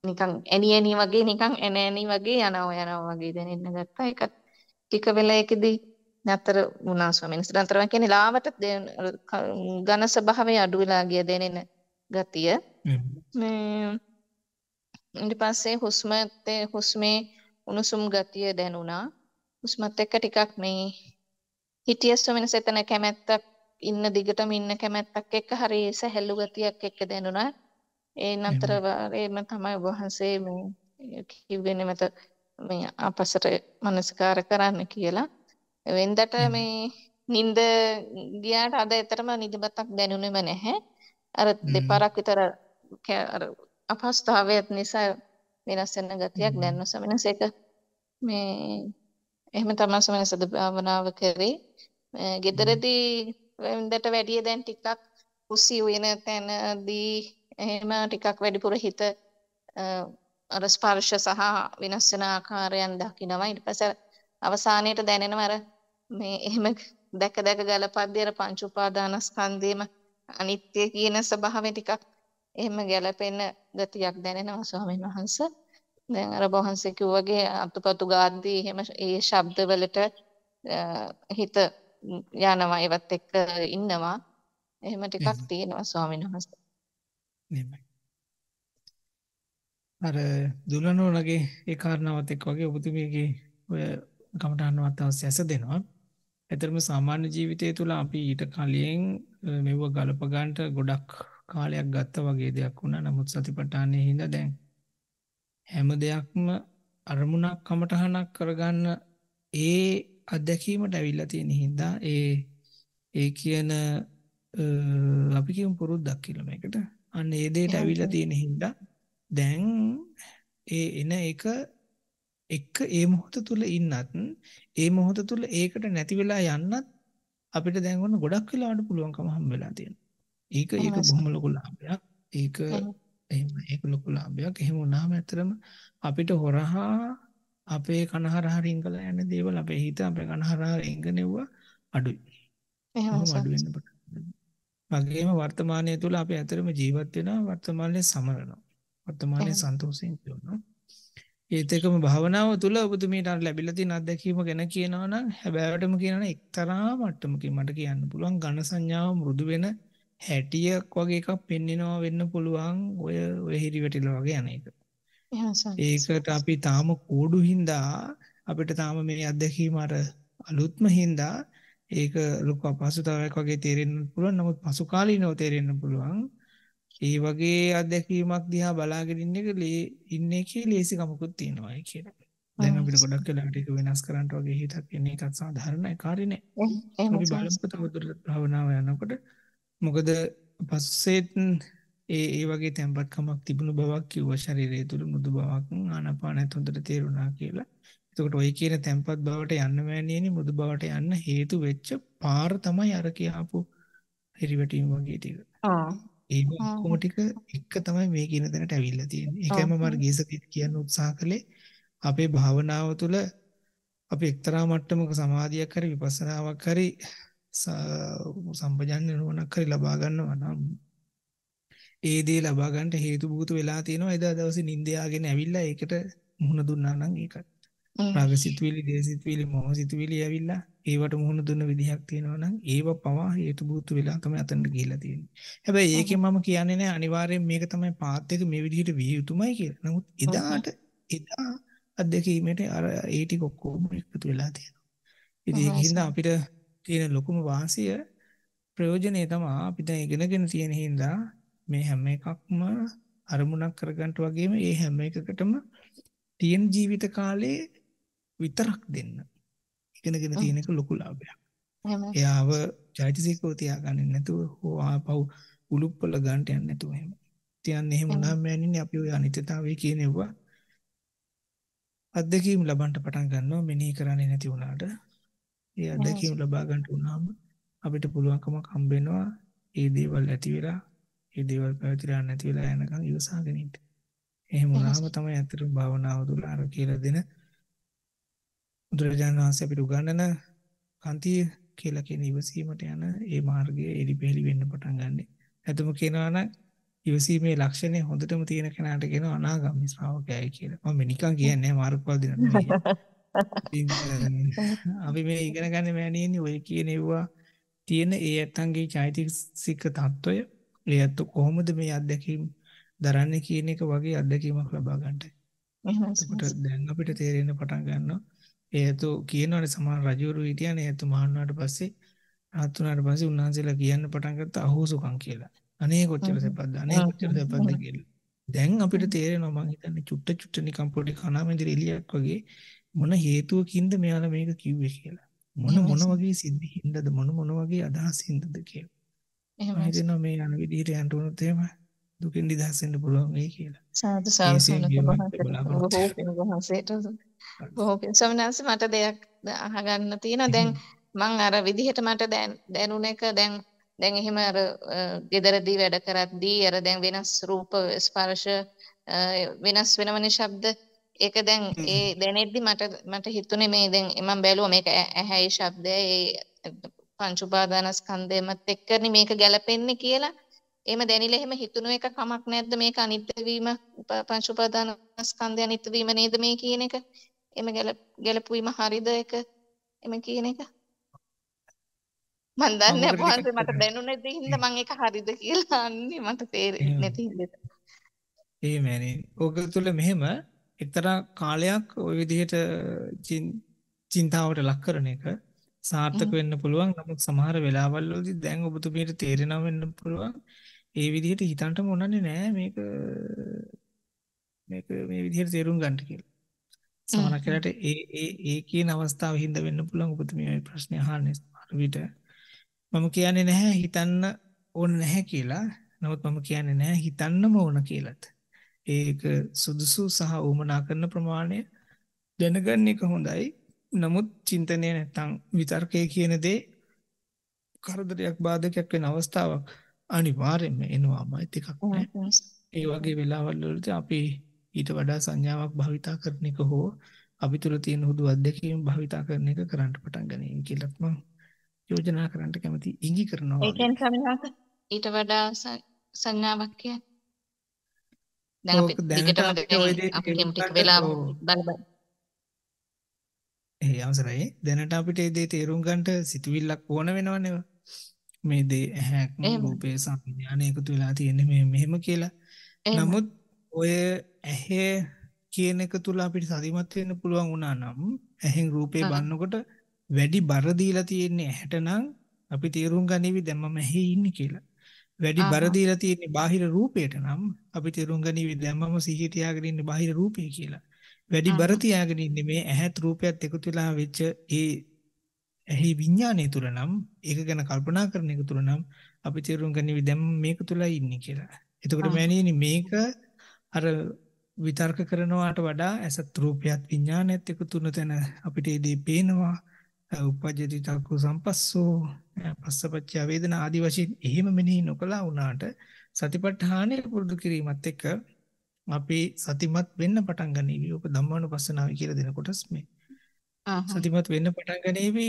නිකන් ඇනි ඇනි වගේ නිකන් ඇන ඇනි වගේ යනවා යනවා වගේ දැනෙන්න ගත්තා. ඒක ටික වෙලයකදී නතර වුණා ස්වාමීන් වහන්සේ. නතර කියන්නේ ලාවට ඝන ස්වභාවය අඩු වෙලා ගිය දැනෙන ගතිය. මේ ඊට පස්සේ හුස්මත් හුස්මේ උණුසුම් ගතිය දැනුණා. හුස්මත් එක්ක ටිකක් මේ හිටියස් වෙනස එතන කැමැත්තක් ඉන්න දිගටම ඉන්න කැමැත්තක් එක්ක හරි සැහැල්ලු ගතියක් එක්ක දැනුණා. ඒ නතර වරේම තමයි ඔබ වහන්සේ මේ කිව්වේ නෙමෙත මේ අපසට මනස්කාර කරන්න කියලා. වෙන්දට මේ නිින්ද ගියාට අද ඇතරම නිදිමතක් දැනුනේම නැහැ. අර දෙපාරක් විතර අර අපහසුතාවයත් නිසා වෙනස් වෙන ගතියක් දැනුන සමිනසේක මේ එහෙම තමයි සමනසද භාවනාව කරේ. ගෙදරදී වෙන්දට වැඩිය දැන් ටිකක් කුසි වෙන තැනදී එහෙම ටිකක් වැඩිපුර හිත අර ස්පර්ශ සහ වෙනස් වෙන ආකාරයන් දකිනවා. ඊට පස්සේ අවසානයේට දැනෙනවා අර මේ එහෙම දැක දැක ගලපද්දී අර පංච උපාදානස්කන්ධේම අනිත්‍ය කියන ස්වභාවය ටිකක් එහෙම ගැලපෙන ගතියක් දැනෙනවා ස්වාමීන් වහන්සේ. දැන් අර බොහන්සේ කිව්වාගේ අතුපතු ගාද්දී එහෙම ඒ ශබ්දවලට හිත යනවා ඒවත් එක්ක ඉන්නවා එහෙම ටිකක් තියෙනවා ස්වාමීන් වහන්සේ නෙමෙයි අර දුලනෝනගේ ඒ කාරණාවත් එක්ක වගේ ඔබතුමියගේ ඔය කමටහන් වත්තාවස් ඇස දෙනවා ඇතරම සාමාන්‍ය ජීවිතය තුළ අපි ඊට කලින් මෙව ගලප ගන්නට ගොඩක් කාලයක් ගත්තා වගේ දෙයක් වුණා. නමුත් සතිපට්ඨානයේ හිඳ දැන් හැම දෙයක්ම අරමුණක් කමටහනක් කරගන්න ඒ අත්දැකීමට ඇවිල්ලා තියෙන හින්දා ඒ ඒ කියන අපි කියමු පුරුද්දක් කියලා මේකට. අන්න ඒ දෙයට ඇවිල්ලා තියෙන හින්දා දැන් ඒ එන එක එක ඒ මොහොත තුල ඉන්නත් ඒ මොහොත තුල ඒකට නැති වෙලා යන්නත් අපිට දැන් ගොඩක් වෙලාවට පුළුවන්කම හම් වෙලා තියෙනවා. ඒක ඒක බොහොම ලොකු ලාභයක්. ඒක එහෙම ඒක ලොකු ලාභයක්. එහෙම වුණාම ඇත්තටම අපිට හොරහා අපේ කන හරහා රිංගලා යන දේවල් අපේ හිත අපේ කන හරහා රිංගනෙව අඩුයි. එහෙම අඩු වෙන්න පටන් වගේම වර්තමානය තුළ අපි ඇතරම ජීවත් වෙනවා වර්තමානයේ සමරනවා. වර්තමානයේ සන්තෝෂයෙන් ඉන්නවා. ඒත් එකම භාවනාව තුළ ඔබතුමීට අර ලැබිලා තියෙන අත්දැකීම ගැන කියනවා නම් හැබෑවටම කියනවා නම් එක්තරා මට්ටමකින් මට කියන්න පුළුවන් ඝන සංඥාව මෘදු වෙන හැටියක් වගේ එකක් පෙන්වෙනවා වෙන්න පුළුවන් ඔය ඔය හිරිවැටිලා වගේ යන එක. ඒකට අපි තාම කෝඩු හින්දා අපිට තාම මේ අත්දැකීම අර අලුත්ම හින්දා ඒක ලොකු අපහසුතාවයක් වගේ තේරෙන්න පුළුවන්. නමුත් පසු කාලීනව තේරෙන්න පුළුවන්. ඒ වගේ අත්දැකීමක් දිහා බලාගෙන ඉන්න එක ඉන්නේ කියලා ලේසි කමකුත් තියෙනවා කියලා. දැන් අපිට ගොඩක් වෙලාට ඒක වෙනස් කරන්න වගේ හිතක් එන එකත් සාධාරණයි කාරිනේ. අපි බලමුකෝ තවදුරටත් භවනාව යනකොට මොකද පස්සෙත් ඒ ඒ වගේ තැම්පත්කමක් තිබුණු බවක් කිව්වා ශරීරය තුළ මෘදු බවක් ආනාපානත් හොඳට තේරුණා කියලා. එතකොට ওই කියන තැම්පත් බවට යන්න මෑණියනි මෘදු බවට යන්න හේතු වෙච්ච පාර තමයි අර කියාපු හිරිවැටීම් වගේ ටික. ආ ඒ ඔක්කොම ටික එක තමයි මේ කියන තැනට ඇවිල්ලා තියෙන්නේ. ඒකම මම ගීසකෙත් කියන්න උත්සාහ කළේ අපේ භාවනාව තුළ අපි එක්තරා මට්ටමක සමාධියක් හරි විපස්සනාවක් හරි සම්පජන්‍ය නුවණක් හරි ලබා ගන්නවා නම් ඒ දේ ලබා ගන්නට හේතු බූත වෙලා තියෙනවා එදා දවසේ නිින්ද යාගෙන ඇවිල්ලා ඒකට මුහුණ දුන්නා නම් ඒකයි. රාග සිතුවිලි, දේ සිතුවිලි, මොහ සිතුවිලි ඇවිල්ලා ඒවට මුහුණ දුන්න විදිහක් තියෙනවා නම් ඒව පවා හේතු බූත වෙලා තමයි අතනට ගිහිලා තියෙන්නේ. හැබැයි ඒකෙන් මම කියන්නේ නෑ අනිවාර්යෙන් මේක තමයි පාත් එක මේ විදිහට විය යුතුමයි කියලා. නමුත් එදාට එදා අධ්‍යක්ීමේට අර ඒ ටික ඔක්කොම එකතු වෙලා තියෙනවා. ඉතින් ඒකින්ද අපිට තියෙන ලොකුම වාසිය ප්‍රයෝජනේ තමයි අපි දැන් ඉගෙනගෙන තියෙන හින්දා මේ හැම එකක්ම අරමුණක් කරගන්න වගේම ඒ හැම එකකටම තියෙන ජීවිත කාලේ විතරක් දෙන්න. ඉගෙනගෙන තියෙන එක ලොකු ලාභයක්. එයාව චෛතසිකව තියාගන්නේ නැතුව හෝ ආපහු උලුප්පල ගන්න යන්නේ නැතුව එහෙම. තියන්නේ එහෙම නම් මෑණින්නේ අපි ওই අනිත්‍යතාවය කියනෙවුවා. අත්දැකීම් ලබන්න පටන් ගන්නවා මෙනෙහි කරන්නේ නැති වුණාට ඒ අත්දැකීම් ලබා ගන්න උනහම අපිට පුළුවන්කමක් හම්බ වෙනවා ඒ දේවල් ඇති වෙලා ඒ දේවල් පැවතිලා නැති වෙලා යනකම් ඉවසාගෙන ඉන්න. එහෙම වුණාම තමයි ඇත්තටම භාවනාව තුළ අර කියලා දෙන බුදුරජාණන් වහන්සේ අපිට උගන්වන කන්තිය කියලා කියන ඉවසීමට යන ඒ මාර්ගයේ එලිපෙලි වෙන්න පටන් ගන්නෙ. ඇතම කියනවා නම් ඉවසීමේ ලක්ෂණය හොඳටම තියෙන කෙනාට කියන අනාගාමී ශ්‍රාවකයයි කියලා. මම නිකන් කියන්නේ මාර්ගඵල දිනන්නේ. අපි මේ ඉගෙන ගන්න මෑණියනි ඔය කියනෙව්වා තියෙන ඒ ඇත්තන්ගේ චෛතසික తত্ত্বය ඒ ඇත්ත කොහොමද මේ අත්දැකීම් දරන්නේ කියන එක වගේ අත්දැකීමක් ලබා ගන්නට. එතකොට දැන් අපිට තේරෙන්න පටන් ගන්නවා. ඒ ඇත්ත කියනවනේ සමාන රජවරු හිටියනේ ඇත්ත මහන්නාට පස්සේ රහත් වුණාට පස්සේ උන්වහන්සේලා කියන්න පටන් ගත්තා අහෝසුකම් කියලා. අනේ කොච්චර සපද්ද අනේ කොච්චර සපද්ද කියලා. දැන් අපිට තේරෙනවා මං හිතන්නේ චුට්ට චුට්ට නිකම් පොඩි කණාමෙන්දිරි එලියක් වගේ මොන හේතුවකින්ද මෙයාලා මේක කිව්වේ කියලා. මොන මොන වගේ සිද්ධියින්දද මොන මොන වගේ අදහසින්දද කියලා. එහෙම හිතෙනවා මේ යන විදිහට යන්න උනොත් එහෙම දුකෙන් නිදහස් වෙන්න පුළුවන් වෙයි කියලා. සාදු සාදු සනත බොහෝ සමනස මට දෙයක් අහගන්න තියෙනවා. දැන් මං අර විදිහට මට දැනුන එක දැන් දැන් එහෙම අර gederදී වැඩ කරද්දී අර දැන් වෙනස් රූප ස්පර්ශ වෙනස් වෙනවනේ ශබ්ද ඒක දැන් ඒ දැනෙද්දි මට මට හිතුනේ මේ දැන් මම බැලුවා මේක ඇහැයි ශබ්දය ඒ පංච උපාදානස්කන්ධයමත් එක්කනේ මේක ගැලපෙන්නේ කියලා. එහෙම දැනිලා එහෙම හිතුණු එක කමක් නැද්ද මේක අනිත්‍ය වීම පංච උපාදානස්කන්ධය අනිත්‍ය වීම නේද මේ කියන එක? එහෙම ගැලපු වීම හරිද ඒක? එහෙම කියන එක? මන් දන්නේ නැහැ මට දැනුනේ දෙහින්ද මම ඒක හරිද කියලා අන්නේ මට තේරෙන්නේ නැති හින්දා. ඒ මෑනේ. ඕක තුල මෙහෙම එක්තරා කාලයක් ওই විදිහට චින්තාවට ලක් කරන එක සාර්ථක වෙන්න පුළුවන්. නමුත් සමහර වෙලාවල්වලදී දැන් ඔබතුමීට තේරෙනවා වෙන්න පුළුවන්. ඒ විදිහට හිතන්නම ඕනන්නේ නෑ මේක මේක මේ විදිහට තේරුම් ගන්න කියලා. සමහර කෙනාට ඒ ඒ ඒ කියන අවස්ථාව හින්දා වෙන්න පුළුවන් ඔබතුමී මේ ප්‍රශ්නේ අහන්නේ සමහර විට. මම කියන්නේ නැහැ හිතන්න ඕන නැහැ කියලා. නමුත් මම කියන්නේ නැහැ හිතන්නම ඕන කියලාත්. ඒක සුදුසු සහ උමනා කරන ප්‍රමාණය දැනගන්න එක හොඳයි. නමුත් චින්තනය නැත්තම් විතර්කය කියන දේ කරදරයක් බාධකයක් වෙන අවස්ථාවක් අනිවාර්යයෙන්ම එනවාම ඒකක් ඒ වගේ වෙලාවල් වලදී අපි ඊට වඩා සංඥාවක් භාවිතා කරන එක හෝ අපි තුල තියෙන හුදු අත්දැකීම් භාවිතා කරන එක කරන්න පටන් ගැනීම කියලා මම යෝජනා කරන්න කැමති ඉඟි කරනවා. ඒ කියන්නේ ඊට වඩා සංඥාවක් කියන්නේ දැන් අපි දිගටම අපි ටික වෙලා බලමු. ඒ අවසරයි දැනට අපිට මේ දේ තේරුම් ගන්නට සිතුවිල්ලක් ඕන වෙනවනේ මේ දේ ඇහැක් රූපේ සංඥාන එකතු වෙලා තියෙන්නේ මේ මෙහෙම කියලා නමුත් ඔය ඇහැ කියන එක තුල අපිට සතිමත් වෙන්න පුළුවන් වුණා නම් ඇහෙන් රූපේ බලනකොට වැඩි බර දීලා තියෙන්නේ ඇහැට නම් අපි තේරුම් ගනිවි දැන් මම ඇහි ඉන්නේ කියලා වැඩි බර දීලා තියෙන්නේ බාහිර රූපයට නම් අපි තේරුම් ගනිවි දැම්මම සිහිය තියාගෙන ඉන්නේ බාහිර රූපය කියලා. වැඩි බර තියාගෙන ඉන්නේ මේ ඇහත් රූපයත් එකතු වෙලා වෙච්ච ඒ ඇහි විඥානය තුල නම් ඒක ගැන කල්පනා කරන එක තුල නම් අපි තේරුම් ගනිවි දැන් මේක තුලයි ඉන්නේ කියලා. එතකොට මෑණියනි මේක අර විතර්ක කරනවාට වඩා ඇසත් රූපයත් විඥානයත් එකතු වෙන තැන අපිට ඒ දේ පේනවා. උපජ්ජති තක්කෝ සම්පස්සෝ පස්සපච්ච වේදනා ආදි වශයෙන් එහෙම මෙනෙහි නොකලා වුණාට සතිපට්ඨානය පුරුදු කිරීමත් එක්ක අපි සතිමත් වෙන්න පටන් ගනීවි. ඔබ ධම්මානුපස්සනාවයි කියලා දෙනකොට මේ සතිමත් වෙන්න පටන් ගනීවි.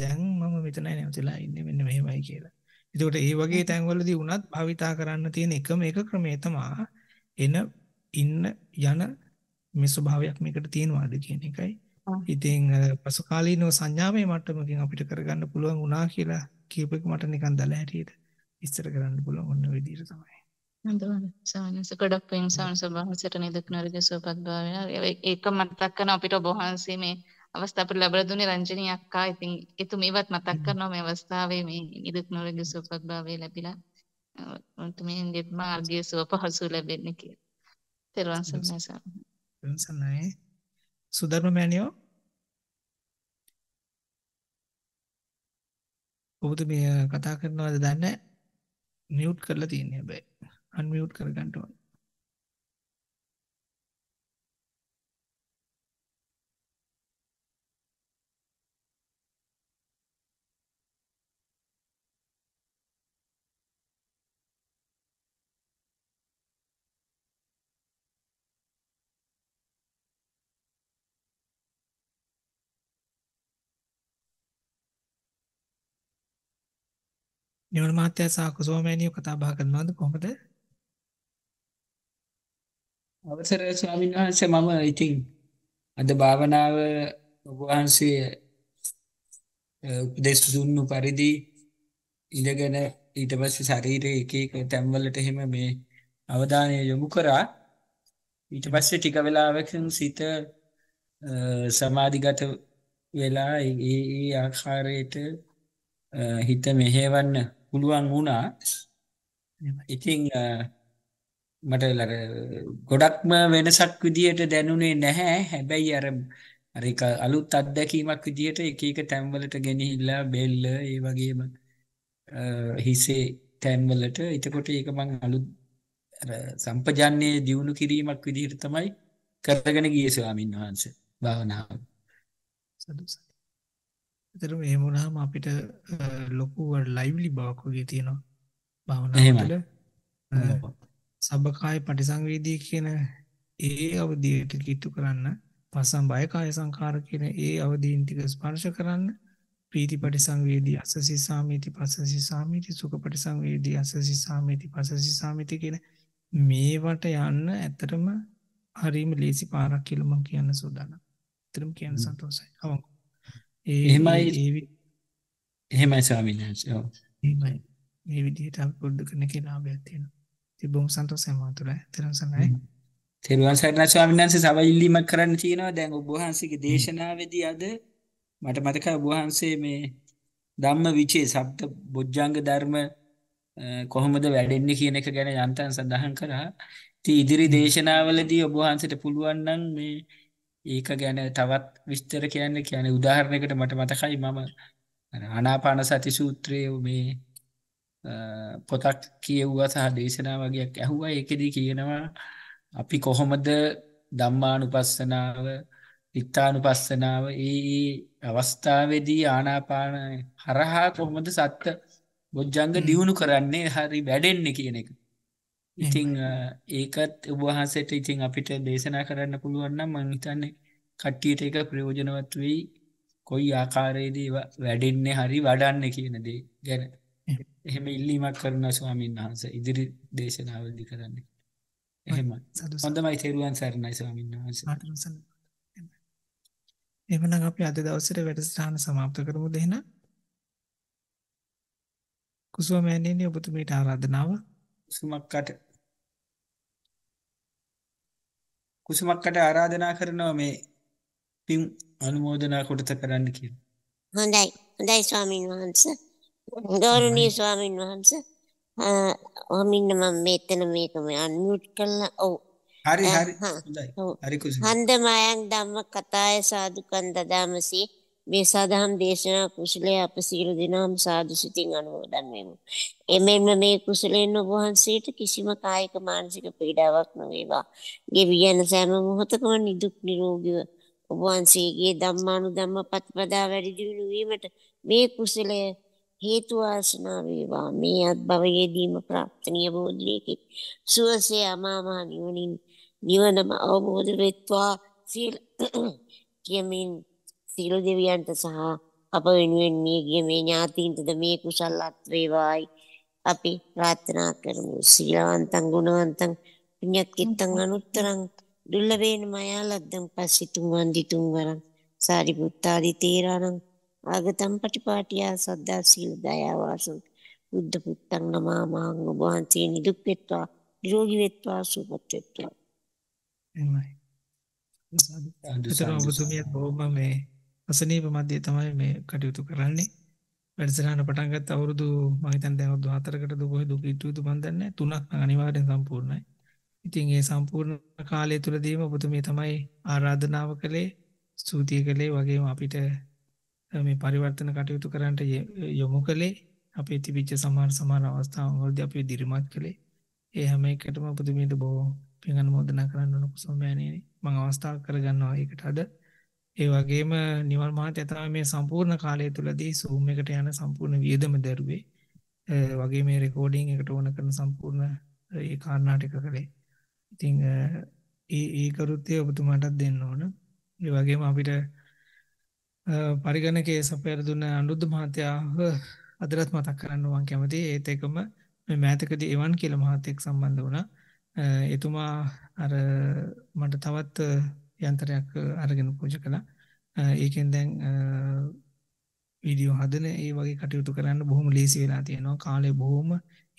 දැන් මම මෙතනයි නැවතිලා ඉන්නේ මෙන්න මෙහෙමයි කියලා. එතකොට ඒ වගේ තැන්වලදී වුණත් භාවිතා කරන්න තියෙන එකම එක ක්‍රමය තමයි එන ඉන්න යන මේ ස්වභාවයක් මේකට තියෙනවාද කියන එකයි. ඉතින් පසු කාලීනව සංඥාවේ මට්ටමකින් අපිට කරගන්න පුළුවන් වුණා කියලා කියප එක මට නිකන් දැල හැටියට ඉස්සර කරන්න පුළුවන් ඔන්න විදිහට තමයි. හඳුනන සානස ගොඩක් වෙන සානස බහසට නිදක් නරිද සුවපත් භාවය ඒක මතක් කරන අපිට ඔබ වහන්සේ මේ අවස්ථාව අපිට ලැබලා දුන්නේ රංජනී අක්කා. ඉතින් එතුමීවත් මතක් කරනවා මේ අවස්ථාවේ මේ නිදුක් නිරෝගී සුවපත් භාවය ලැබිලා උන්තුමින් දෙත් මාර්ගයේ සුව පහසු ලැබෙන්නේ කියලා. තෙරුවන් සරණයි. තෙරුවන් සරණයි. සුධර්ම මෑණියෝ ඔබතුමිය කතා කරනවද දන්නේ මියුට් කරලා තියෙන්නේ හැබැයි අන්මියුට් කරගන්න ඕනේ නිවන මාත්‍යා සහ කුසෝමෑනියෝ කතා බහ කරනවද කොහොමද? අවසරයි ස්වාමීන් වහන්සේ මම ඉතින් අද භාවනාව ඔබ වහන්සේ උපදේශ දුන්නු පරිදි ඉඳගෙන ඊට පස්සේ ශරීරයේ එක එක තැන්වලට එහෙම මේ අවධානය යොමු කරා ඊට පස්සේ ටික වෙලාවකින් සිත සමාධිගත වෙලා ඒ ආකාරයට හිත මෙහෙවන්න පුළුවන් වුණා. ඉතින් මට ගොඩක්ම වෙනසක් විදියට දැනුනේ නැහැ. හැබැයි අර අර එක අලුත් අත්දැකීමක් විදියට එක එක තැන්වලට ගෙනහිලා බෙල්ල ඒ වගේම හිසේ තැන්වලට එතකොට ඒක මම අලුත් අර සම්පජාන්නේ දියුණු කිරීමක් විදිහට තමයි කරගෙන ගියේ ස්වාමින් වහන්සේ භාවනාව. සදුසක් ඒතර එහෙම වුණාම අපිට ලොකු ලයිව්ලි බවක් වගේ තියෙනවා භාවනාව තුළ. සබකාය පටිසංවේදී කියන ඒ අවධියට කිට්ටු කරන්න පසම් බය කාය සංකාර කියන ඒ අවධීන් ටික ස්පර්ශ කරන්න ප්‍රීති පටිසංවේදී අසසි සාමීති පසසි සාමීති සුඛ පටිසංවේදී අසසි සාමීති පසසි සාමීති කියන මේවට යන්න ඇත්තටම හරීම ලේසි පාරක් කියලා මම කියන්න සූදානම්. ඇත්තටම කියන්න සතුටුයි. අවංකව එහෙමයි එහෙමයි ස්වාමීන් වහන්සේ. ඔව්. එහෙමයි. මේ විදිහට අපි පුරුදු කරන කලාභයක් තියෙනවා. ඉතින් බොහොම සන්තෝෂයි මාතුල. තරම් සනයි. තෙරුවන් සරණයි ස්වාමීන් වහන්සේ සබයිල්ලීමක් කරන්න තියෙනවා. දැන් ඔබ වහන්සේගේ දේශනාවේදී අද මට මතකයි ඔබ වහන්සේ මේ ධම්ම විචේ සබ්ද බොජ්ජංග ධර්ම කොහොමද වැඩෙන්නේ කියන එක ගැන යන්තම් සඳහන් කරා. ඉතින් ඉදිරි දේශනාවලදී ඔබ වහන්සේට පුළුවන් නම් මේ ඒක ගැන තවත් විස්තර කියන්න කියන උදාහරණයකට මට මතකයි මම ආනාපාන සති සූත්‍රයේ මේ පොතක් කියවුවා සහ දේශනා වගේක් ඇහුවා ඒකෙදි කියනවා අපි කොහොමද ධම්මානුපස්සනාව විත්තානුපස්සනාව ඒ අවස්ථාවේදී ආනාපාන හරහා කොහොමද සත්‍ය බොජ්ජංග දියුණු කරන්නේ හරි වැඩෙන්නේ කියන එක. ඉතිං ඒකත් උබහන්සට ඉතිං අපිට දේශනා කරන්න පුළුවන්නම් මංහිතන්නේ කට්ටියට එක ප්‍රයෝජනවත් වෙයි කොයි ආකාරයේදී වැඩෙන්නේ හරි වඩන්න කියන දේ ගැන එහෙම ඉල්ලීමක් කරන ස්වාමීන් වහන්ස ඉදිරි දේශනාවල්දි කරන්න එහෙම සොඳමයි තෙරුවන් සරණයි ස්වාමීන් වහන්ස එමනම් අපි අද දවසට වැඩසටහන සමාප්ත කරමු දෙහෙන කුසුම මෑණියනි ඔබතුමීට ආරාධනාව සුමක්කට කුසුමක්කට ආරාධනා කරනවා මේ පින් අනුමෝදනා කොටස කරන්න කියලා. හොඳයි. හොඳයි ස්වාමීන් වහන්සේ. ගෞරවනීය ස්වාමීන් වහන්සේ. ඔමින්න මම මෙතන මේක මේ අන්මියුට් කරලා ඔව්. හරි හරි. හොඳයි. හරි කුසුම. හන්දමයන් ධම්ම කතාය සාදුකන් දදාමසී. මේ සාධම් දේශනා කුසලය අප සියලු දෙනාම සාදු සිතින් අනුමෝදන් වෙමු. එමෙන්න මේ කුසලයෙන් ඔබ වහන්සේට කිසිම කායික මානසික පීඩාවක් නොවේවා. ගෙවි යන සෑම මොහොතකම නිදුක් නිරෝගීව ඔබ වහන්සේගේ ධම්මානුධම්ම පත්පදා වැඩි දියුණු වීමට මේ කුසලය හේතු ආසනා වේවා. මේ අත්භවයේදීම ප්‍රාප්තනීය බෝධියකි. සුවසේ අමා මහ නිවනින් නිවනම අවබෝධ වෙත්වා සියලු කියමින් සියලු දෙවියන්ට සහ අප වෙනුවෙන් මිය ගිය මේ ඥාතීන්ටද මේ කුසලත් වේවායි අපි ප්‍රාර්ථනා කරමු සීලවන්තං ගුණවන්තං පුඤ්ඤක්කිට්ඨං mm-hmm. අනුත්තරං දුල්ලබේන මයාලද්දම් පස්සිතුම් වන්දිතුම් වරං සාරිපුත්තාදි තේරණං ආගතම් පටිපාටියා සද්දා සීල දයාවාසං බුද්ධ පුත්තං නමාමහං ඔබ වහන්සේ නිදුක් වෙත්වා නිරෝගී වෙත්වා සුවපත් වෙත්වා එමය සතුරු ඔබතුමියත් බොහොම මේ අසනීප මැදේ තමයි මේ කටයුතු කරන්නේ. වැඩසටහන පටන් ගත්ත අවුරුදු මම හිතන්නේ දැන් අවුරුදු 4කට දුක දුක ඉතුරුද මන් දන්නේ තුනක් අනිවාර්යෙන් සම්පූර්ණයි. ඉතින් ඒ සම්පූර්ණ කාලය තුලදීම ඔබතුමිය තමයි ආරාධනාව කළේ ස්තුතිය කළේ වගේම අපිට මේ පරිවර්තන කටයුතු කරන්නට යොමු කළේ අපේ තිබිච්ච සමහර සමහර අවස්ථාවන් වලදී අපි දිරිමත් කළේ ඒ හැම එකටම ඔබතුමියට බොහෝ පින් අනුමෝදනා කරන්න ඕන කුසමයනේ මම අවස්ථාව කරගන්නවා ඒකට අද ඒ වගේම නිවල් මහත්තයා තමයි මේ සම්පූර්ණ කාලය තුලදී Zoom එකට යන සම්පූර්ණ වියදම දැරුවේ. වගේ මේ රෙකෝඩින් එකට ඕන කරන සම්පූර්ණ ඒ කාරණා ටික කරේ. ඉතින් ඒ ඒ කෘත්‍යය ඔබතුමාටත් දෙන්න ඕන. ඒ වගේම අපිට පරිගණකයේ සපයර දුන්න අනුරුද්ධ මහත්තයා අදටත් මතක් කරන්න මම කැමතියි. ඒත් එකම මේ මෑතකදී එවන් කියලා මහත්තයෙක් සම්බන්ධ වුණා. එතුමා අර මට තවත් යන්ත්‍රයක් අරගෙන පූජා කළා. ඒකෙන් දැන් වීඩියෝ හදන ඒ වගේ කටයුතු කරන්න බොහොම ලේසි වෙලා තියෙනවා. කාලය බොහොම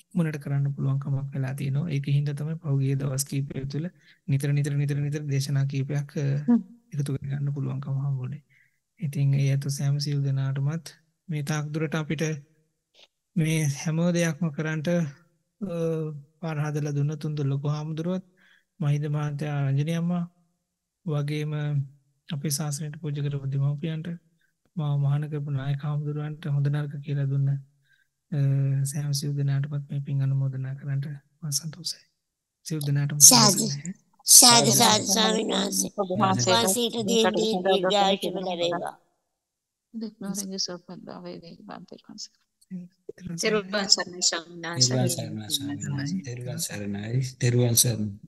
ඉක්මනට කරන්න පුළුවන් කමක් වෙලා තියෙනවා. ඒකෙන් හින්දා තමයි පහුගිය දවස් කීපය තුළ නිතර නිතර නිතර නිතර දේශනා කීපයක් එකතු කරගන්න පුළුවන්කම හම්බුනේ. ඉතින් ඒ අතු සෑම සිල් දෙනාටමත් මේ තාක් දුරට අපිට මේ හැම දෙයක්ම කරන්නට පාර හදලා දුන්න තුන්දොල්ල කොහාමුදුරුවත් මහින්ද මහත්තයා රංජනී අම්මා වගේම අපේ ශාසනයට පූජා කරපු දෙමව්පියන්ට මා මහාන කරපු නායක හාමුදුරුවන්ට හොඳ නරක කියලා දුන්න සෑම සිව් දෙනාටපත් මේ පින් අනුමෝදනා කරන්නට මම සතුටුයි. සිව් දෙනාටම සාදු සාදු සාදු ස්වාමීන් වහන්සේ. වාසීට දී දී දීර්ඝායුෂ ලැබේවා. දෙක්නෝරංග සෝපන්දා වේවි වන්තරකන්ස. තෙරුවන් සරණයි ස්වාමීන් වහන්සේ. තෙරුවන් සරණයි. තෙරුවන් සරණයි.